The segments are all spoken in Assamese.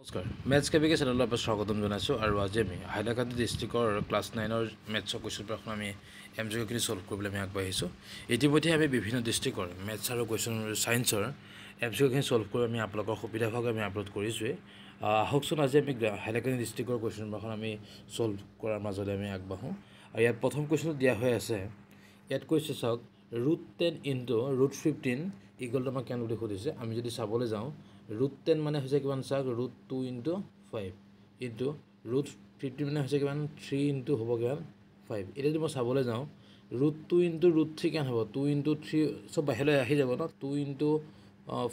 নমস্কাৰ মেথছ কেবিকে চেনেললৈ আপোনাক স্বাগতম জনাইছোঁ আৰু আজি আমি হাইলাকান্দি ডিষ্ট্ৰিক্টৰ ক্লাছ নাইনৰ মেথছৰ পেপাৰখন আমি এম জি কেখিনি চল্ভ কৰিবলৈ আমি আগবাঢ়িছোঁ ইতিমধ্যে আমি বিভিন্ন ডিষ্ট্ৰিক্টৰ মেথছ আৰু কুৱেশ্যন ছায়েন্সৰ এম জি কেখিনি ছল্ভ কৰি আমি আপোনালোকৰ সুবিধাভাগ আমি আপলোড কৰিছোঁৱেই আহকচোন আজি আমি হাইলাকান্দি ডিষ্ট্ৰিক্টৰ কুৱেশ্যন কুৱেশ্যনবিলাকখন আমি ছল্ভ কৰাৰ মাজতে আমি আগবাঢ়োঁ আৰু ইয়াত প্ৰথম কুৱেশ্যনটো দিয়া হৈ আছে ইয়াত কৈছে চাওক root ten into root fifteen ইগলটো আমাক কেন বুলি সুধিছে আমি যদি চাবলৈ যাওঁ ৰুট টেন মানে হৈছে কিমান চাওক root two into five into root fifty মানে হৈছে কিমান থ্ৰী ইণ্টু হ'ব কিমান ফাইভ এতিয়া যদি মই চাবলৈ যাওঁ root two into root three কিমান হ'ব টু ইণ্টু থ্ৰী চব বাহিৰলৈ আহি যাব ন two into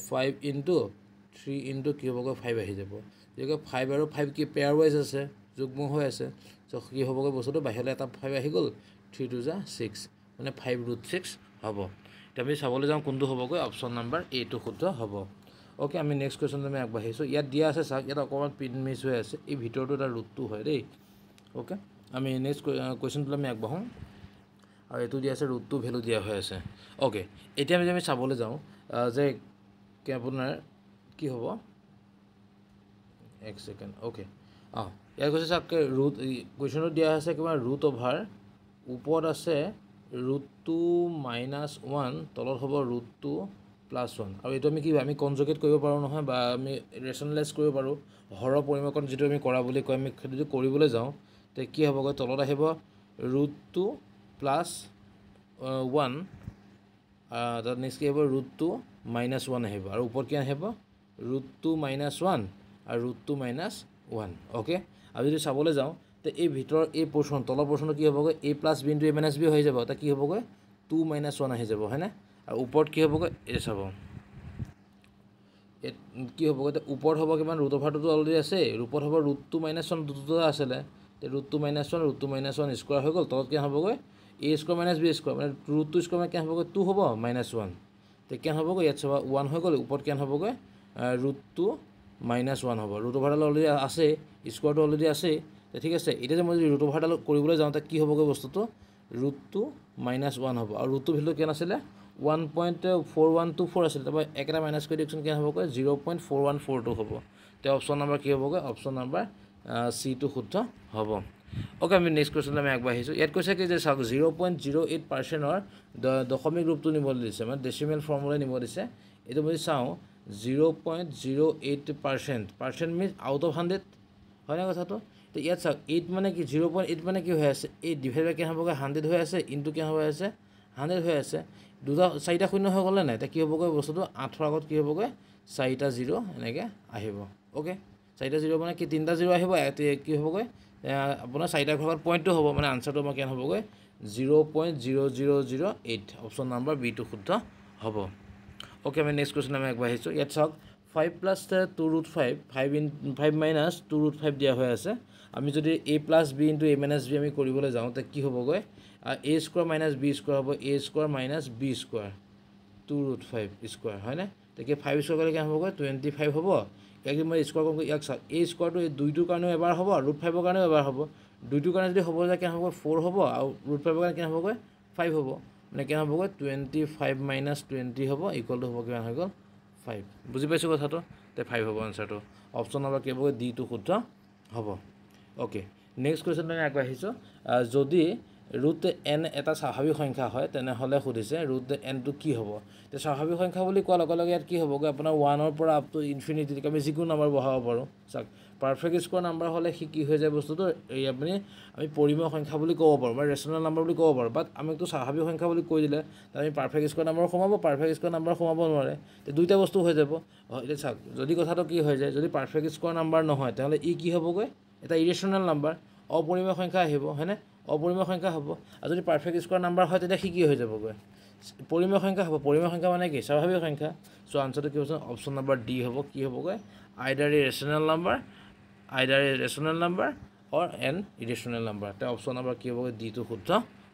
five into three into কি হ'বগৈ ফাইভ আহি যাব গতিকে ফাইভ আৰু ফাইভ কি পেয়াৰ ৱাইজ আছে যুগ্ম হৈ আছে চ' কি হ'বগৈ বস্তুটো বাহিৰলৈ এটা ফাইভ আহি গ'ল থ্ৰী টু জা ছিক্স মানে ফাইভ ৰুট ছিক্স হ'ব এতিয়া আমি চাবলৈ যাওঁ কোনটো হ'বগৈ অপশ্যন নাম্বাৰ এইটো শুদ্ধ হ'ব অ'কে আমি নেক্সট কুৱেশ্যনত আমি আগবাঢ়িছোঁ ইয়াত দিয়া আছে চাওক ইয়াত অকণমান পিন মিছ হৈ আছে এই ভিতৰটো এটা ৰুটটো হয় দেই অ'কে আমি নেক্সট কুৱেশ্যনটোলৈ আমি আগবাঢ়োঁ আৰু এইটো দিয়া আছে ৰুটটো ভেলু দিয়া হৈ আছে অ'কে এতিয়া আমি যদি আমি চাবলৈ যাওঁ যে আপোনাৰ কি হ'ব এক ছেকেণ্ড অ'কে অঁ ইয়াত কৈছে চাওক ৰুট কুৱেশ্যনটো দিয়া আছে কিবা ৰুট অভাৰ ওপৰত আছে ৰুট টু মাইনাছ ওৱান তলত হ'ব ৰুট টু প্লাছ ওৱান আৰু এইটো আমি কি আমি কনজুকেট কৰিব পাৰোঁ নহয় বা আমি ৰেচনেলাইজ কৰিব পাৰোঁ সৰহ পৰিমাপণ যিটো আমি কৰা বুলি কয় আমি যদি কৰিবলৈ যাওঁ তেতিয়া কি হ'বগৈ তলত আহিব ৰুট টু প্লাছ ওৱান তাত নেক্সট কি আহিব ৰুট টু মাইনাছ ওৱান আহিব আৰু ওপৰত কি আহিব ৰুট টু মাইনাছ ওৱান আৰু root two minus one okay আমি যদি চাবলৈ যাওঁ তে এই ভিতৰৰ এই পৰ্চন তলৰ পৰ্চনটো কি হ'বগৈ এ প্লাছ বিনটো এ মাইনাছ বি হৈ যাব তাত কি হ'বগৈ টু মাইনাছ ওৱান আহি যাব হয়নে আৰু ওপৰত কি হ'বগৈ এই চাব কি হ'বগৈ এতিয়া ওপৰত হ'ব কিমান ৰুট অভাৰটোতো অলৰেডি আছে ৰুপত হ'ব ৰুট টু মাইনাছ ওৱান দুটো আছিলে এতিয়া root two minus one root two minus one square হৈ গ'ল তলত কিয় হ'বগৈ A square minus B square মানে ৰুট টু স্কোৱাৰ মানে কি হ'বগৈ টু হ'ব মাইনাছ ওৱান তেতিয়া হ'বগৈ ইয়াত চাব ওৱান হৈ গ'ল ওপৰত কিয় হ'বগৈ ৰুট টু মাইনাছ ওৱান হ'ব ৰুট অভাৰডাল অলৰেডি আছে স্কোৱাৰটো অলৰেডি আছে ঠিক আছে এতিয়া যে মই যদি ৰুট অভাৰডাল কৰিবলৈ যাওঁ তাত কি হ'বগৈ বস্তুটো ৰুট টু মাইনাছ ওৱান হ'ব আৰু ৰুটটো ভেলু কিমান আছিলে ওৱান পইণ্ট ফ'ৰ ওৱান টু ফ'ৰ আছিল তাৰপৰা একেটা মাইনাছ কৰি দিয়কচোন হ'ব কয় zero' point four one four two হ'ব তে অপশ্যন নাম্বাৰ কি হ'বগৈ অপশ্যন নাম্বাৰ চিটো শুদ্ধ হ'ব অ'কে আমি নেক্সট কুৱেশ্যনলৈ আমি আগবাঢ়িছোঁ ইয়াত কৈছে কি যে চাওক জিৰ' পইণ্ট জিৰ' এইট পাৰ্চেণ্টৰ দ দশমিক ৰূপটো নিবলৈ দিছে মানে ডেচিমেল ফৰ্মুলাই নিব দিছে এইটো মই চাওঁ zero' point zero' eight percent percent means out of hundred হয়নে কথাটো এতিয়া ইয়াত চাওক এইট মানে কি জিৰ' পইণ্ট এইট মানে কি হৈ আছে এই ডিভাইড বাই কেনে হ'বগৈ হাণ্ড্ৰেড হৈ আছে ইনটো কেনে আছে হাণ্ড্ৰেড হৈ আছে দুটা চাৰিটা শূন্য হৈ গ'লে নাই এতিয়া কি হ'বগৈ বস্তুটো আঠৰ আগত কি হ'বগৈ চাৰিটা জিৰ' এনেকৈ আহিব অ'কে চাৰিটা জিৰ' মানে কি তিনিটা জিৰ' আহিব কি হ'বগৈ আপোনাৰ চাৰিটা ঘৰত পইণ্টটো হ'ব মানে আনচাৰটো আমাৰ কেন হ'বগৈ zero' point zero' zero' zero' eight option number বিটো শুদ্ধ হ'ব অ'কে আমি নেক্সট কুৱেশ্যন আমি আগবাঢ়িছোঁ ইয়াত চাওক five plus two root five five in five minus two root five দিয়া হৈ আছে আমি যদি A plus B into A minus B আমি কৰিবলৈ যাওঁ তে কি হ'বগৈ A square minus B square हम A square minus B square two root five square है ना फाइव स्कोर कर ट्वेंटी फाइव हम इक मैं स्कोर कम ए स्कोर तो दुटर कारण एबार हम रुट फाइव कारण एबार हम दुटर कारण जो हम जाए क्या फोर हम और रुट फाइव कारण क्या हमको फाइव हम मैंने क्या हम गए ट्वेंटी फाइव माइनास ट्वेंटी हम इकुअल तो हम क्या हो गल फाइव बुझी पासी कथ तो फाइव हम आन्सार तो अपशन नम्बर क्या डि तो शुद्ध हम ओके नेक्स्ट क्वेश्चन आगे जो ৰুট এন এটা স্বাভাৱিক সংখ্যা হয় তেনেহ'লে সুধিছে ৰুট এনটো কি হ'ব এতিয়া স্বাভাৱিক সংখ্যা বুলি কোৱাৰ লগে লগে ইয়াত কি হ'বগৈ আপোনাৰ ওৱানৰ পৰা আপ টু ইনফিনিটিলৈকে আমি যিকোনো নাম্বাৰ বঢ়াব পাৰোঁ চাওক পাৰফেক্ট স্কোৱাৰ নাম্বাৰ হ'লে সি কি হৈ যায় বস্তুটো এই আপুনি আমি পৰিমেয় সংখ্যা বুলি ক'ব পাৰোঁ বা ৰেচনেল নাম্বাৰ বুলি ক'ব পাৰোঁ বাট আমিতো স্বাভাৱিক সংখ্যা বুলি কৈ দিলে আমি পাৰফেক্ট স্কোৱাৰ নাম্বাৰ সোমাব পাৰফেক্ট স্কোৱাৰ নাম্বাৰ সোমাব নোৱাৰে এতিয়া দুইটা বস্তু হৈ যাব এতিয়া চাওক যদি কথাটো কি হৈ যায় যদি পাৰফেক্ট স্কোৱাৰ নাম্বাৰ নহয় তেনেহ'লে ই কি হ'বগৈ এটা ইৰেচনেল নাম্বাৰ অপৰিমেয় সংখ্যা আহিব হয়নে অপৰিমেয় সংখ্যা হ'ব আৰু যদি পাৰফেক্ট স্কোৱাৰ নাম্বাৰ হয় তেতিয়া সি কি হৈ যাবগৈ পৰিমেয় সংখ্যা হ'ব পৰিমেয় সংখ্যা মানে কি স্বাভাৱিক সংখ্যা চ' আনচাৰটো কি হৈছে অপশ্যন নাম্বাৰ ডি হ'ব কি হ'বগৈ either rational number either rational number or an irrational number তেওঁ অপশ্যন নাম্বাৰ কি হ'বগৈ ডিটো শুদ্ধ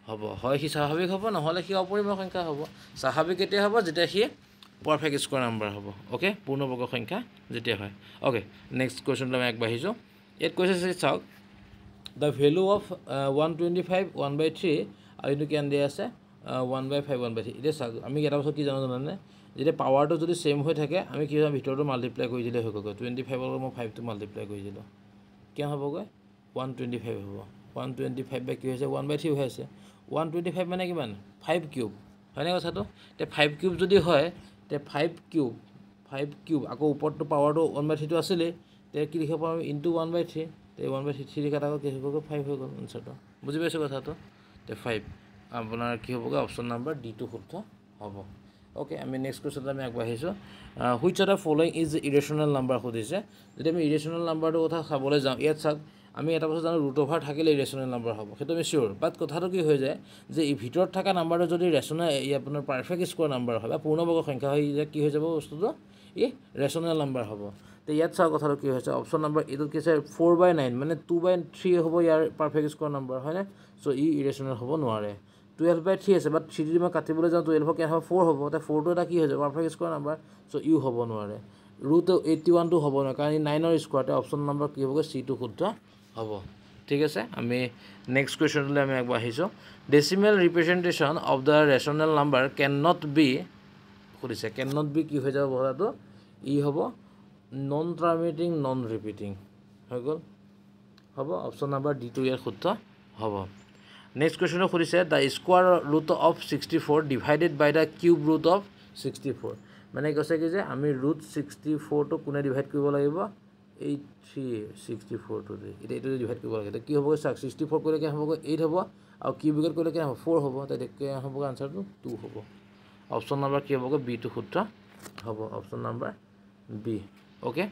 হ'ব হয় সি স্বাভাৱিক হ'ব নহ'লে সি অপৰিমেয় সংখ্যা হ'ব স্বাভাৱিক কেতিয়া হ'ব যেতিয়া সি পাৰফেক্ট স্কোৱাৰ নাম্বাৰ হ'ব অ'কে পূৰ্ণবৰ্গ সংখ্যা যেতিয়া হয় অ'কে নেক্সট কুৱেশ্যনটো আমি আগবাঢ়িছোঁ ইয়াত কৈছে চাওক the value of uh, 125 1 by 3 are you can say 1 by 5 1 by 3 it is uh, i mean get out of the power to the same way take a i mean here 25 or 5 to multiply with you can have a 125 125 back you 1 by 3 has 125 mana given 5 cube হয়নে কথাটো এতিয়া ফাইভ কিউব যদি হয় এতিয়া ফাইভ কিউব ফাইভ কিউব আকৌ ওপৰটো পাৱাৰটো ওৱান বাই থ্ৰীটো আছিলেই তেতিয়া কি লিখিব পাৰোঁ ইনটু ওৱান বাই থ্ৰী তে ওৱান বাই থ্ৰী থ্ৰী থাকে কি হ'বগৈ ফাইভ হৈ গ'ল এনচাৰটো বুজি পাইছো কথাটো তে ফাইভ আপোনাৰ কি হ'বগৈ অপশ্যন নাম্বাৰ ডি টো শুদ্ধ হ'ব অ'কে আমি নেক্সট কুৱেশ্যনত আমি আগবাঢ়িছোঁ হুইচ এটা ফলোয়িং ইজ ইৰেশ্যনেল নাম্বাৰ সুধিছে যদি আমি ইৰেচনেল নাম্বাৰটোৰ কথা চাবলৈ যাওঁ ইয়াত চাওক আমি এটা বস্তু জানো ৰুট অভাৰ থাকিলে ইৰেচনেল নাম্বাৰ হ'ব সেইটো আমি চিয়'ৰ বাট কথাটো কি হৈ যায় যে ই ভিতৰত থকা নাম্বাৰটো যদি ৰেচনেল এই আপোনাৰ পাৰফেক্ট স্কোৱাৰ নাম্বাৰ হয় বা পূৰ্ণবৰ্গ সংখ্যা হয় যায় কি হৈ যাব বস্তুটো ই ৰেচনেল নাম্বাৰ হ'ব তে ইয়াত চাওয়া কথাটো কি হৈছে অপশ্যন নম্বৰ এইটো কি আছে ফ'ৰ বাই নাইন মানে টু বাই থ্ৰী হব ইয়াৰ পাৰফেক্ট স্কোৱাৰ নম্বৰ হয়নে চ' ই ইৰেচনেল হব নোৱাৰে টুৱেলভ বাই থ্ৰী আছে বাট থ্ৰি মানে কাটবলে যাও টুয়েলভ কে হব ফ'ৰ হব তাই ফ'ৰটো এটা কি হয়েছে perfect square number so' you হব নোৱাৰে ৰুট এইটি ওৱানটো হব নয় কারণ এই নাইনের স্কোয়ারটা অপশন নম্বর কি হ'বগৈ চি টু শুদ্ধ হব ঠিক আছে আমি নেক্সট কুয়েশনলৈ আমি আগবাঢ়িছোঁ decimal representation of the rational number can not be সুধিছে কেন নট বি কি হৈ যাব বহাটো ই হ'ব নন ট্ৰামিটিং নন ৰিপিটিং হৈ গ'ল হ'ব অপশ্যন নাম্বাৰ ডি টো ইয়াৰ শুদ্ধ হ'ব নেক্সট কুৱেশ্যনে সুধিছে the square root of sixty four divided by the cube root of sixty four মানে কৈছে কি যে আমি ৰুট ছিক্সটি ফ'ৰটো কোনে ডিভাইড কৰিব লাগিব এইট থ্ৰী ছিক্সটি ফ'ৰটো দি এতিয়া এইটো ডিভাইড কৰিব লাগে কি হ'বগৈ চাওক ছিক্সটি ফ'ৰ কৰিলে কি হ'বগৈ এইট হ'ব আৰু কিউব কিউবিকত কৰিলে কি হ'ব ফ'ৰ হ'ব তেতিয়া কেনে হ'বগৈ আনচাৰটো টু হ'ব অপশ্যন নাম্বাৰ কি হ'বগৈ বিটো শুদ্ধ হ'ব option number B okay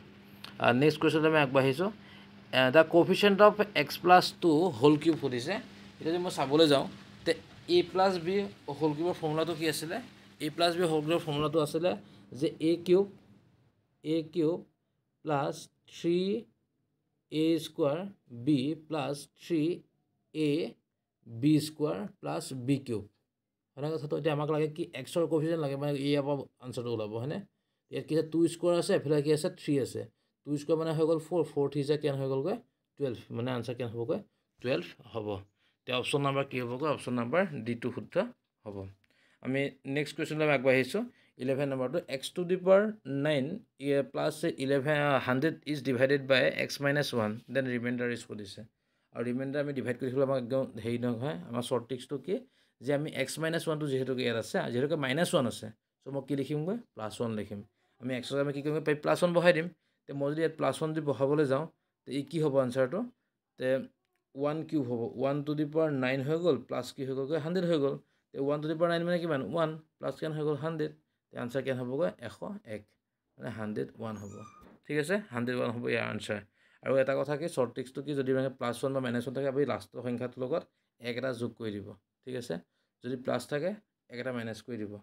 next কুৱেশ্যনটো আমি আগবাঢ়িছোঁ the coefficient of X plus two whole cube সুধিছে এতিয়া যদি মই চাবলৈ যাওঁ তে এ প্লাছ বি হোল কিউবৰ ফৰ্মুলাটো কি আছিলে এ প্লাছ বি হোল কিউবৰ ফৰ্মুলাটো আছিলে যে A cube A cube plus three A square B plus three A B square plus B cube সেনে কথাটো এতিয়া আমাক লাগে কি এক্সৰ কফিচিয়েণ্ট লাগে মানে ইয়াৰ পৰা আনচাৰটো ওলাব হয়নে ইয়াত কি আছে টু স্কোৱাৰ আছে এফালে কি আছে থ্ৰী আছে টু স্কোৱাৰ মানে হৈ গ'ল ফ'ৰ ফ'ৰ থ্ৰী যে কেন হৈ গ'লগৈ টুৱেল্ভ মানে আনচাৰ কেন হ'বগৈ টুৱেল্ভ হ'ব এতিয়া অপশ্যন নাম্বাৰ কি হ'বগৈ অপশ্যন নাম্বাৰ ডি টু শুদ্ধ হ'ব আমি নেক্সট কুৱেশ্যনটো আমি আগবাঢ়িছোঁ ইলেভেন নাম্বাৰটো X to the power nine plus eleven hundred is divided by X minus one then reminder is সুধিছে আৰু ৰিমাইণ্ডাৰ আমি ডিভাইড কৰিছিলোঁ আমাৰ একদম হেৰি নহয় আমাৰ শ্বৰ্ট টিক্সটো কি যে আমি এক্স মাইনাছ ওৱানটো যিহেতুকে ইয়াত আছে যিহেতুকে মাইনাছ ওৱান আছে চ' মই কি লিখিমগৈ প্লাছ ওৱান লিখিম আমি এক্সট্ৰাকৈ আমি কি কৰিম পাৰি প্লাছ ওৱান বহাই দিম তে মই যদি ইয়াত প্লাছ ওৱান দি বহাবলৈ যাওঁ তে ই কি হ'ব আনচাৰটো তে ওৱান কিউব হ'ব one to the power nine হৈ গ'ল প্লাছ কি হৈ গ'ল হাণ্ড্ৰেড হৈ গ'ল তে one to the power nine মানে কিমান ওৱান প্লাছ কেন হৈ গ'ল হাণ্ড্ৰেড তে আনচাৰ কেন হ'বগৈ এশ এক মানে হাণ্ড্ৰেড ওৱান হ'ব ঠিক আছে হাণ্ড্ৰেড ওৱান হ'ব ইয়াৰ আনচাৰ আৰু এটা কথা কি শ্বৰ্ট টিক্সটো কি যদি মানে প্লাছ ওৱান বা মাইনাছ ওৱান থাকে আপুনি লাষ্টৰ সংখ্যাটোৰ লগত এক এটা যোগ কৰি দিব ঠিক আছে যদি প্লাছ থাকে এক এটা মাইনাছ কৰি দিব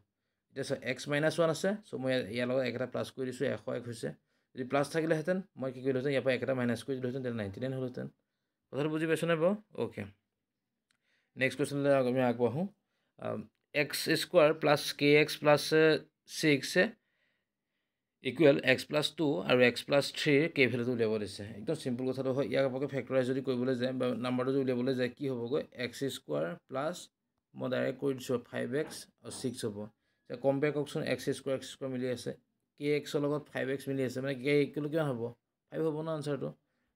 এতিয়া চাওক এক্স মাইনাছ ওৱান আছে চ' মই ইয়াৰ লগত একেটা প্লাছ কৰি দিছোঁ এশ এক হৈছে যদি প্লাছ থাকিলেহেঁতেন মই কি কৰিলোহেঁতেন ইয়াৰ পৰা একেটা মাইনাছ কৰি দিলোহেঁতেন তেতিয়া নাইণ্টি নাইন হ'লহেঁতেন কথাটো বুজি পাইছোঁ বাৰু অ'কে নেক্সট কুৱেশ্যনলৈ আমি আগবাঢ়োঁ X square plus K X plus six equal X plus two আৰু এক্স প্লাছ থ্ৰীৰ কে ভেলুটো উলিয়াব দিছে একদম চিম্পল কথাটো হয় ইয়াক আপোনালোকে ফেক্টৰাইজ যদি কৰিবলৈ যায় বা নাম্বাৰটো যদি উলিয়াবলৈ যায় কি হ'বগৈ এক্স স্কোৱাৰ প্লাছ মই ডাইৰেক্ট কৰি দিছোঁ ফাইভ এক্স আৰু ছিক্স হ'ব যে কম্পেয়াৰ কওকচোন এক্স স্কোৱাৰ এক্স স্কুৱাৰ মিলি আছে কে এক্সৰ লগত ফাইভ এক্স মিলি আছে মানে কে একেলৈ কিমান হ'ব ফাইভ হ'ব ন আনচাৰটো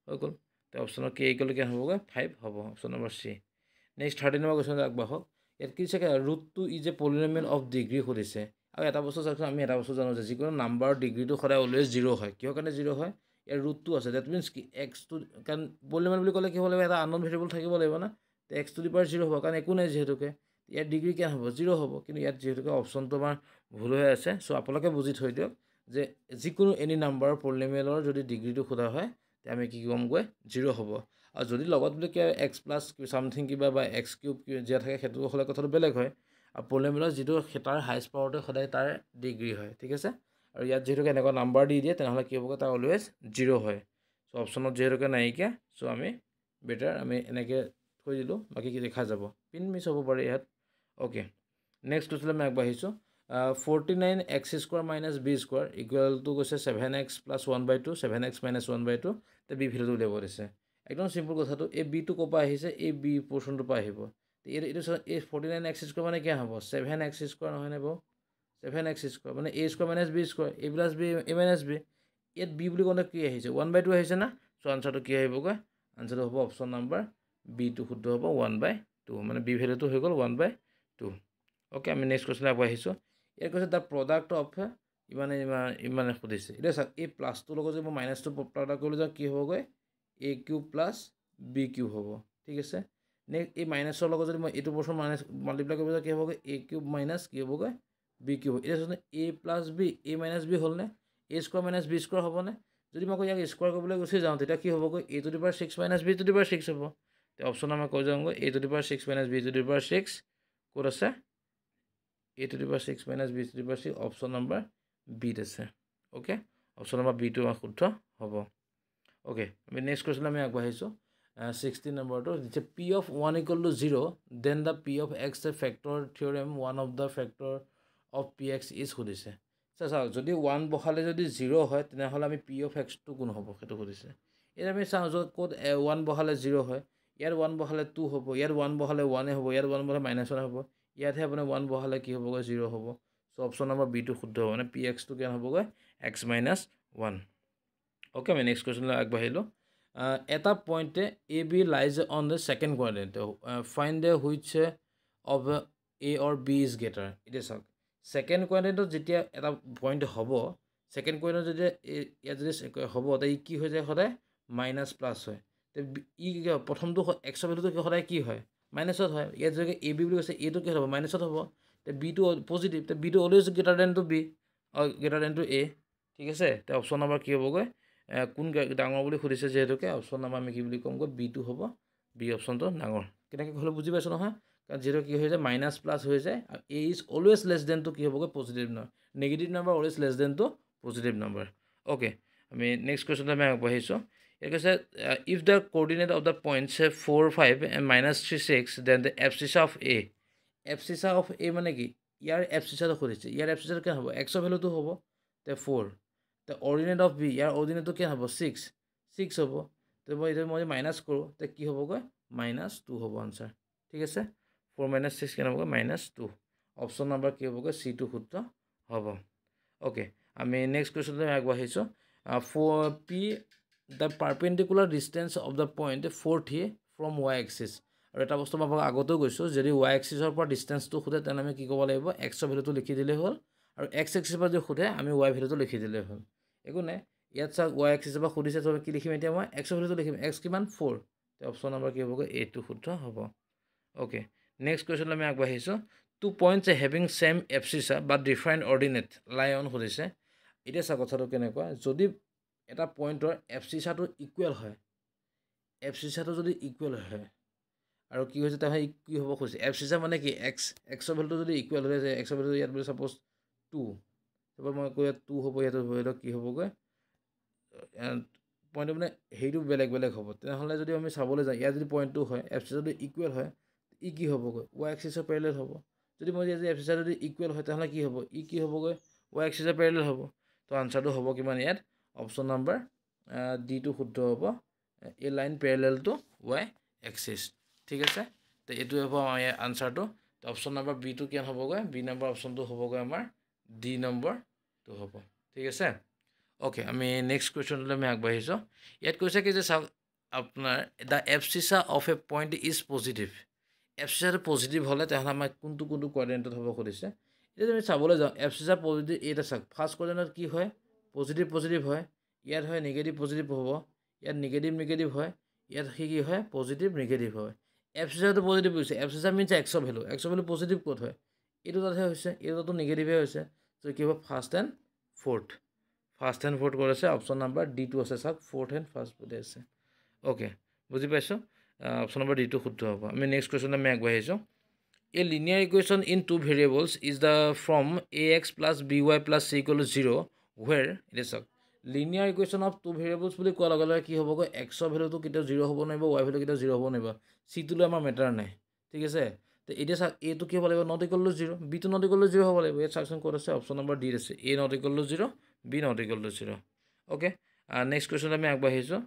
হৈ গ'ল তে অপশ্যনৰ কে একেলৈ কিমান হ'বগৈ ফাইভ হ'ব option number C next thirty number question আগবাঢ়ক ইয়াত কি চাগে root two is a polynomial of degree সুধিছে আৰু এটা বস্তু চাওকচোন আমি এটা বস্তু জানো যে যিকোনো নাম্বাৰৰ ডিগ্ৰীটো সদায় অলৱেজ জিৰ' হয় কিহৰ কাৰণে জিৰ' হয় ইয়াৰ ৰুটটো আছে ডেট মিনছ কি এক্স টু কাৰণ পলিনমেল বুলি ক'লে কি হ'ব লাগিব এটা আন ভেৰিয়েবল থাকিব লাগিব না এক্স টু দি জিৰ' হ'ব কাৰণ একো নাই যিহেতুকে ইয়াত ডিগ্ৰী কিমান হ'ব জিৰ' হ'ব কিন্তু ইয়াত যিহেতুকে অপশ্যনটো আমাৰ ভুল হৈ আছে চ' আপোনালোকে বুজি থৈ দিয়ক যে যিকোনো এনি নাম্বাৰ পলিমেলৰ যদি ডিগ্ৰীটো সোধা হয় তে আমি কি ক'মগৈ জিৰ' হ'ব আৰু যদি লগত বুলি কিবা এক্স প্লাছ ছামথিং কিবা বা এক্স কিউব যিয়া থাকে সেইটো হ'লে কথাটো বেলেগ হয় আৰু পলিমেলৰ যিটো তাৰ হাইষ্ট পাৱাৰটো সদায় তাৰ ডিগ্ৰী হয় ঠিক আছে আৰু ইয়াত যিহেতুকে এনেকুৱা নাম্বাৰ দি দিয়ে তেনেহ'লে কি হ'বগৈ তাৰ অলৱেজ জিৰ' হয় চ' অপশ্যনত যিহেতুকে নাইকিয়া চ' আমি বেটাৰ আমি এনেকৈ থৈ দিলোঁ বাকী কি দেখা যাব পিন মিছ হ'ব পাৰে ইয়াত অ'কে নেক্সট কৈছিলোঁ আমি আগবাঢ়িছোঁ forty nine X square minus B square ইকুৱেলটো কৈছে seven X plus one by two seven X minus one by two তে বি ভিডিঅ'টো উলিয়াব দিছে একদম চিম্পল কথাটো এই বিটো ক'ৰ পৰা আহিছে এই বি পৰ্চনটোৰ পৰা আহিব এইটো এইটো এই ফৰ্টি নাইন এক্স স্কুৱাৰ মানে কিয় হ'ব ছেভেন এক্স স্কুৱাৰ নহয়নে বাৰু ছেভেন এক্স স্কুৱাৰ মানে A square minus B square A plus B A minus B ইয়াত বি বুলি কওঁতে কি আহিছে ওৱান বাই টু আহিছে না চ' আনচাৰটো কি আহিবগৈ আনচাৰটো হ'ব অপশ্যন নাম্বাৰ বিটো শুদ্ধ হ'ব ওৱান বাই টু মানে বি ভেলুটো হৈ গ'ল ওৱান বাই টু অ'কে আমি নেক্সট কুৱেশ্যন আগুৱাই আহিছোঁ ইয়াৰ কৈছে দ্য প্ৰডাক্ট অফ ইমানে ইমান ইমানে সুধিছে এতিয়া চাওক এই প্লাছটোৰ লগত যদি মই মাইনাছটো প্ৰডাক্ট কৰিবলৈ যাওঁ কি হ'বগৈ A cube plus B cube হ'ব ঠিক আছে নেক্সট এই মাইনাছৰ লগত যদি মই এইটো বস্তু মাইনাছ মাল্টিপ্লাই কৰিব যাওঁ কি হ'বগৈ এ কিউ মাইনাছ কি হ'বগৈ বি কিউ হ'ব এতিয়া চাওক A plus B A minus B হ'লনে A square minus B square হ'বনে যদি মই আকৌ ইয়াক স্কোৱাৰ কৰিবলৈ গুচি যাওঁ তেতিয়া কি হ'বগৈ A to power six minus B to the six হ'ব এতিয়া অপশ্যন আমাৰ কৈ যাওঁগৈ A to the power six minus B to the six ক'ত আছে A to the power six minus B to the power six option number বিত আছে অ'কে অপশ্যন নম্বৰ বিটো আমাৰ শুদ্ধ হ'ব অ'কে আমি নেক্সট কুৱেশ্যন আমি আগবাঢ়িছোঁ ছিক্সটিন নম্বৰটো যেতিয়া P of one equal to zero' then the P of X a factor theorem one of the factor of P X is সুধিছে চা চাওক যদি ওৱান বহালে যদি জিৰ' হয় তেনেহ'লে আমি পি অফ এক্সটো কোন হ'ব সেইটো সুধিছে এতিয়া আমি চাওঁ য'ত ক'ত ওৱান বহালে জিৰ' হয় ইয়াত ওৱান বহালে টু হ'ব ইয়াত ওৱান বহালে ওৱানে হ'ব ইয়াত ওৱান বহালে মাইনাছ ওৱান হ'ব ইয়াতহে আপুনি ওৱান বহালে কি হ'বগৈ জিৰ' হ'ব চ' অপশ্যন নম্বৰ বিটো শুদ্ধ হ'ব মানে পি এক্সটো কিমান হ'বগৈ এক্স মাইনাছ ওৱান অ'কে মই নেক্সট কুৱেশ্যনলৈ আগবাঢ়িলোঁ এটা পইণ্টে A B lies on the second quadrant find the which of A or B is greater এতিয়া চাওক ছেকেণ্ড কোৱাৰ্ডেণ্টত যেতিয়া এটা পইণ্ট হ'ব ছেকেণ্ড কোৱাৰ্ডেণ্টত যেতিয়া ইয়াত যদি হ'ব তে ই কি হৈ যায় সদায় মাইনাছ প্লাছ হয় ই কি হয় প্ৰথমটো এক্সৰ ভেলুটো সদায় কি হয় মাইনাছত হয় ইয়াত যদি এ বি বুলি কৈছে এটো কি হ'ব মাইনাছত হ'ব তে বিটো পজিটিভ তে বিটো always greater than to B or greater than to A ঠিক আছে তে অপশ্যন নাম্বাৰ কি হ'বগৈ কোন ডাঙৰ বুলি সুধিছে যিহেতুকে অপশ্যন নাম্বাৰ আমি কি বুলি ক'মগৈ বিটো হ'ব বি অপশ্যনটো ডাঙৰ কেনেকৈ হ'লে বুজি পাইছোঁ নহয় কাৰণ যিহেতু কি হৈ যায় মাইনাছ প্লাছ হৈ যায় আৰু A is always less than to কি হ'বগৈ positive number negative number always less than to positive number okay আমি নেক্সট কুৱেশ্যনটো আমি আগবাঢ়িছোঁ ঠিক আছে if the coordinate of the points four five and minus three six then the abscissa of A abscissa of A মানে কি ইয়াৰ এফচিছাটো সুধিছে ইয়াৰ এফচিছাটো কেনে হ'ব এক্সৰ ভেলুটো হ'ব তে ফ'ৰ তে অৰ্ডিনেট অফ বি ইয়াৰ অৰ্ডিনেটটো কেনে হ'ব ছিক্স ছিক্স হ'ব তো মই এতিয়া মই মাইনাছ কৰোঁ তে কি হ'বগৈ মাইনাছ টু হ'ব আনচাৰ ঠিক আছে ফ'ৰ মাইনাছ ছিক্স কেনে হ'বগৈ মাইনাছ টু অপশ্যন নাম্বাৰ কি হ'বগৈ চি টু শুদ্ধ হ'ব অ'কে আমি নেক্সট কুৱেশ্যনটো আগবাঢ়িছোঁ four' P the perpendicular distance of the point fourth হিয়ে ফ্ৰম ৱাই এক্সিছ আৰু এটা বস্তু মই আপোনাক আগতেও কৈছোঁ যদি ৱাই এক্সিছৰ পৰা ডিষ্টেঞ্চটো সোধে তেনে আমি কি ক'ব লাগিব এক্সৰ ভেলুটো লিখি দিলেই হ'ল আৰু এক্স এক্সিছৰ পৰা যদি সোধে আমি ৱাই ভেলুটো লিখি দিলেই হ'ল একো নাই ইয়াত চাওক ৱাই এক্সিছৰ পৰা সুধিছে চব কি লিখিম এতিয়া মই এক্সৰ ভেলুটো লিখিম এক্স কিমান ফ'ৰ এতিয়া অপশ্যন নম্বৰ কি হ'বগৈ এইটো শুদ্ধ হ'ব অ'কে নেক্সট কুৱেশ্যনলৈ আমি আগবাঢ়িছোঁ two points A having same abscissa বা ডিফাৰেণ্ট অৰ্ডিনেট লাই অন সুধিছে এতিয়া চাওক কথাটো কেনেকুৱা যদি এটা পইণ্টৰ এফ চি চাহটো ইকুৱেল হয় এফ চি চাহটো যদি ইকুৱেল হয় আৰু কি হৈছে তেওঁ কি হ'ব খুজিছে এফ চি চাহ মানে কি এক্স এক্সৰ ভেলুটো যদি ইকুৱেল হৈ আছে এক্সৰ ভেলটো ইয়াত বোলে ছাপ'জ টু তাৰপৰা মই কৈ ইয়াত টু হ'ব ইয়াত ভৰি ধৰক কি হ'বগৈ পইণ্টটো মানে হেৰিটো বেলেগ বেলেগ হ'ব তেনেহ'লে যদি আমি চাবলৈ যাওঁ ইয়াত যদি পইণ্টটো হয় এফ চি যদি ইকুৱেল হয় ই কি হ'বগৈ ৱাই এক্স এক্সিছৰ পেৰেলেল হ'ব যদি মই ইয়াত এফ চি চাহ যদি ইকুৱেল হয় তেনেহ'লে কি হ'ব ই কি হ'বগৈ ৱাই এক্স এক্সিছৰ পেৰেলেল হ'ব তো আনচাৰটো হ'ব কিমান ইয়াত অপশ্যন নাম্বাৰ ডিটো শুদ্ধ হ'ব এই লাইন টু ৱাই এক্সিছ ঠিক আছে তো এইটোৱে হ'ব আমাৰ ইয়াৰ আনচাৰটো অপশ্যন নাম্বাৰ বিটো কিয় হ'বগৈ বি নাম্বাৰ অপশ্যনটো হ'বগৈ আমাৰ ডি নম্বৰটো হ'ব ঠিক আছে অ'কে আমি নেক্সট কুৱেশ্যনটোলৈ আমি আগবাঢ়িছোঁ ইয়াত কৈছে কি যে চাওক আপোনাৰ দ্য চা of A point is positive এফ এফচিচাটো পজিটিভ হ'লে তেনেহ'লে আমাক কোনটো কোনটো কোৱাৰেণ্টত হ'ব খুজিছে এতিয়া আমি চাবলৈ যাওঁ এফ চি চা পজিটিভ এইটা চাওক ফাৰ্ষ্ট কোৱাৰেণ্টত কি হয় পজিটিভ পজিটিভ হয় ইয়াত হয় নিগেটিভ পজিটিভ হ'ব ইয়াত নিগেটিভ নিগেটিভ হয় ইয়াত সি কি হয় পজিটিভ নিগেটিভ হয় এফ চিজাৰটো পজিটিভ হৈছে abscissa means X value X value positive ক'ত হয় এইটো তাতহে হৈছে এইটোতো নিগেটিভে হৈছে চ' কি হ'ব first and fourth first and fourth ক'ত আছে অপশ্যন নাম্বাৰ ডিটো আছে চাওক ফ'ৰ্থ এণ্ড ফাৰ্ষ্ট বুলি আছে অ'কে বুজি পাইছোঁ অপশ্যন নম্বৰ ডিটো শুদ্ধ হ'ব আমি নেক্সট কুৱেশ্যন আমি আগবাঢ়িছোঁ এই linear equation in two variables is the form A X plus B Y plus C equal zero' where এতিয়া চাওক linear equation of two variables বুলি কোৱাৰ লগে লগে কি হ'বগৈ এক্সৰ ভেলুটো কেতিয়াও জিৰ' হ'ব নোৱাৰিব ৱাই ভেলু কেতিয়াও জিৰ' হ'ব নোৱাৰিব চিটোলৈ আমাৰ মেটাৰ নাই ঠিক আছে তো এতিয়া চাওক এইটো কি হ'ব লাগিব নট ইকলটো জিৰ' বিটো নট ইকলটো জিৰ' হ'ব লাগিব ইয়াত চাওকচোন ক'ত আছে অপশ্যন নম্বৰ ডিত আছে এ নট ইকলটো জিৰ' বি নট ইকলটো জিৰ' অ'কে নেক্সট কুৱেশ্যনত আমি আগবাঢ়িছোঁ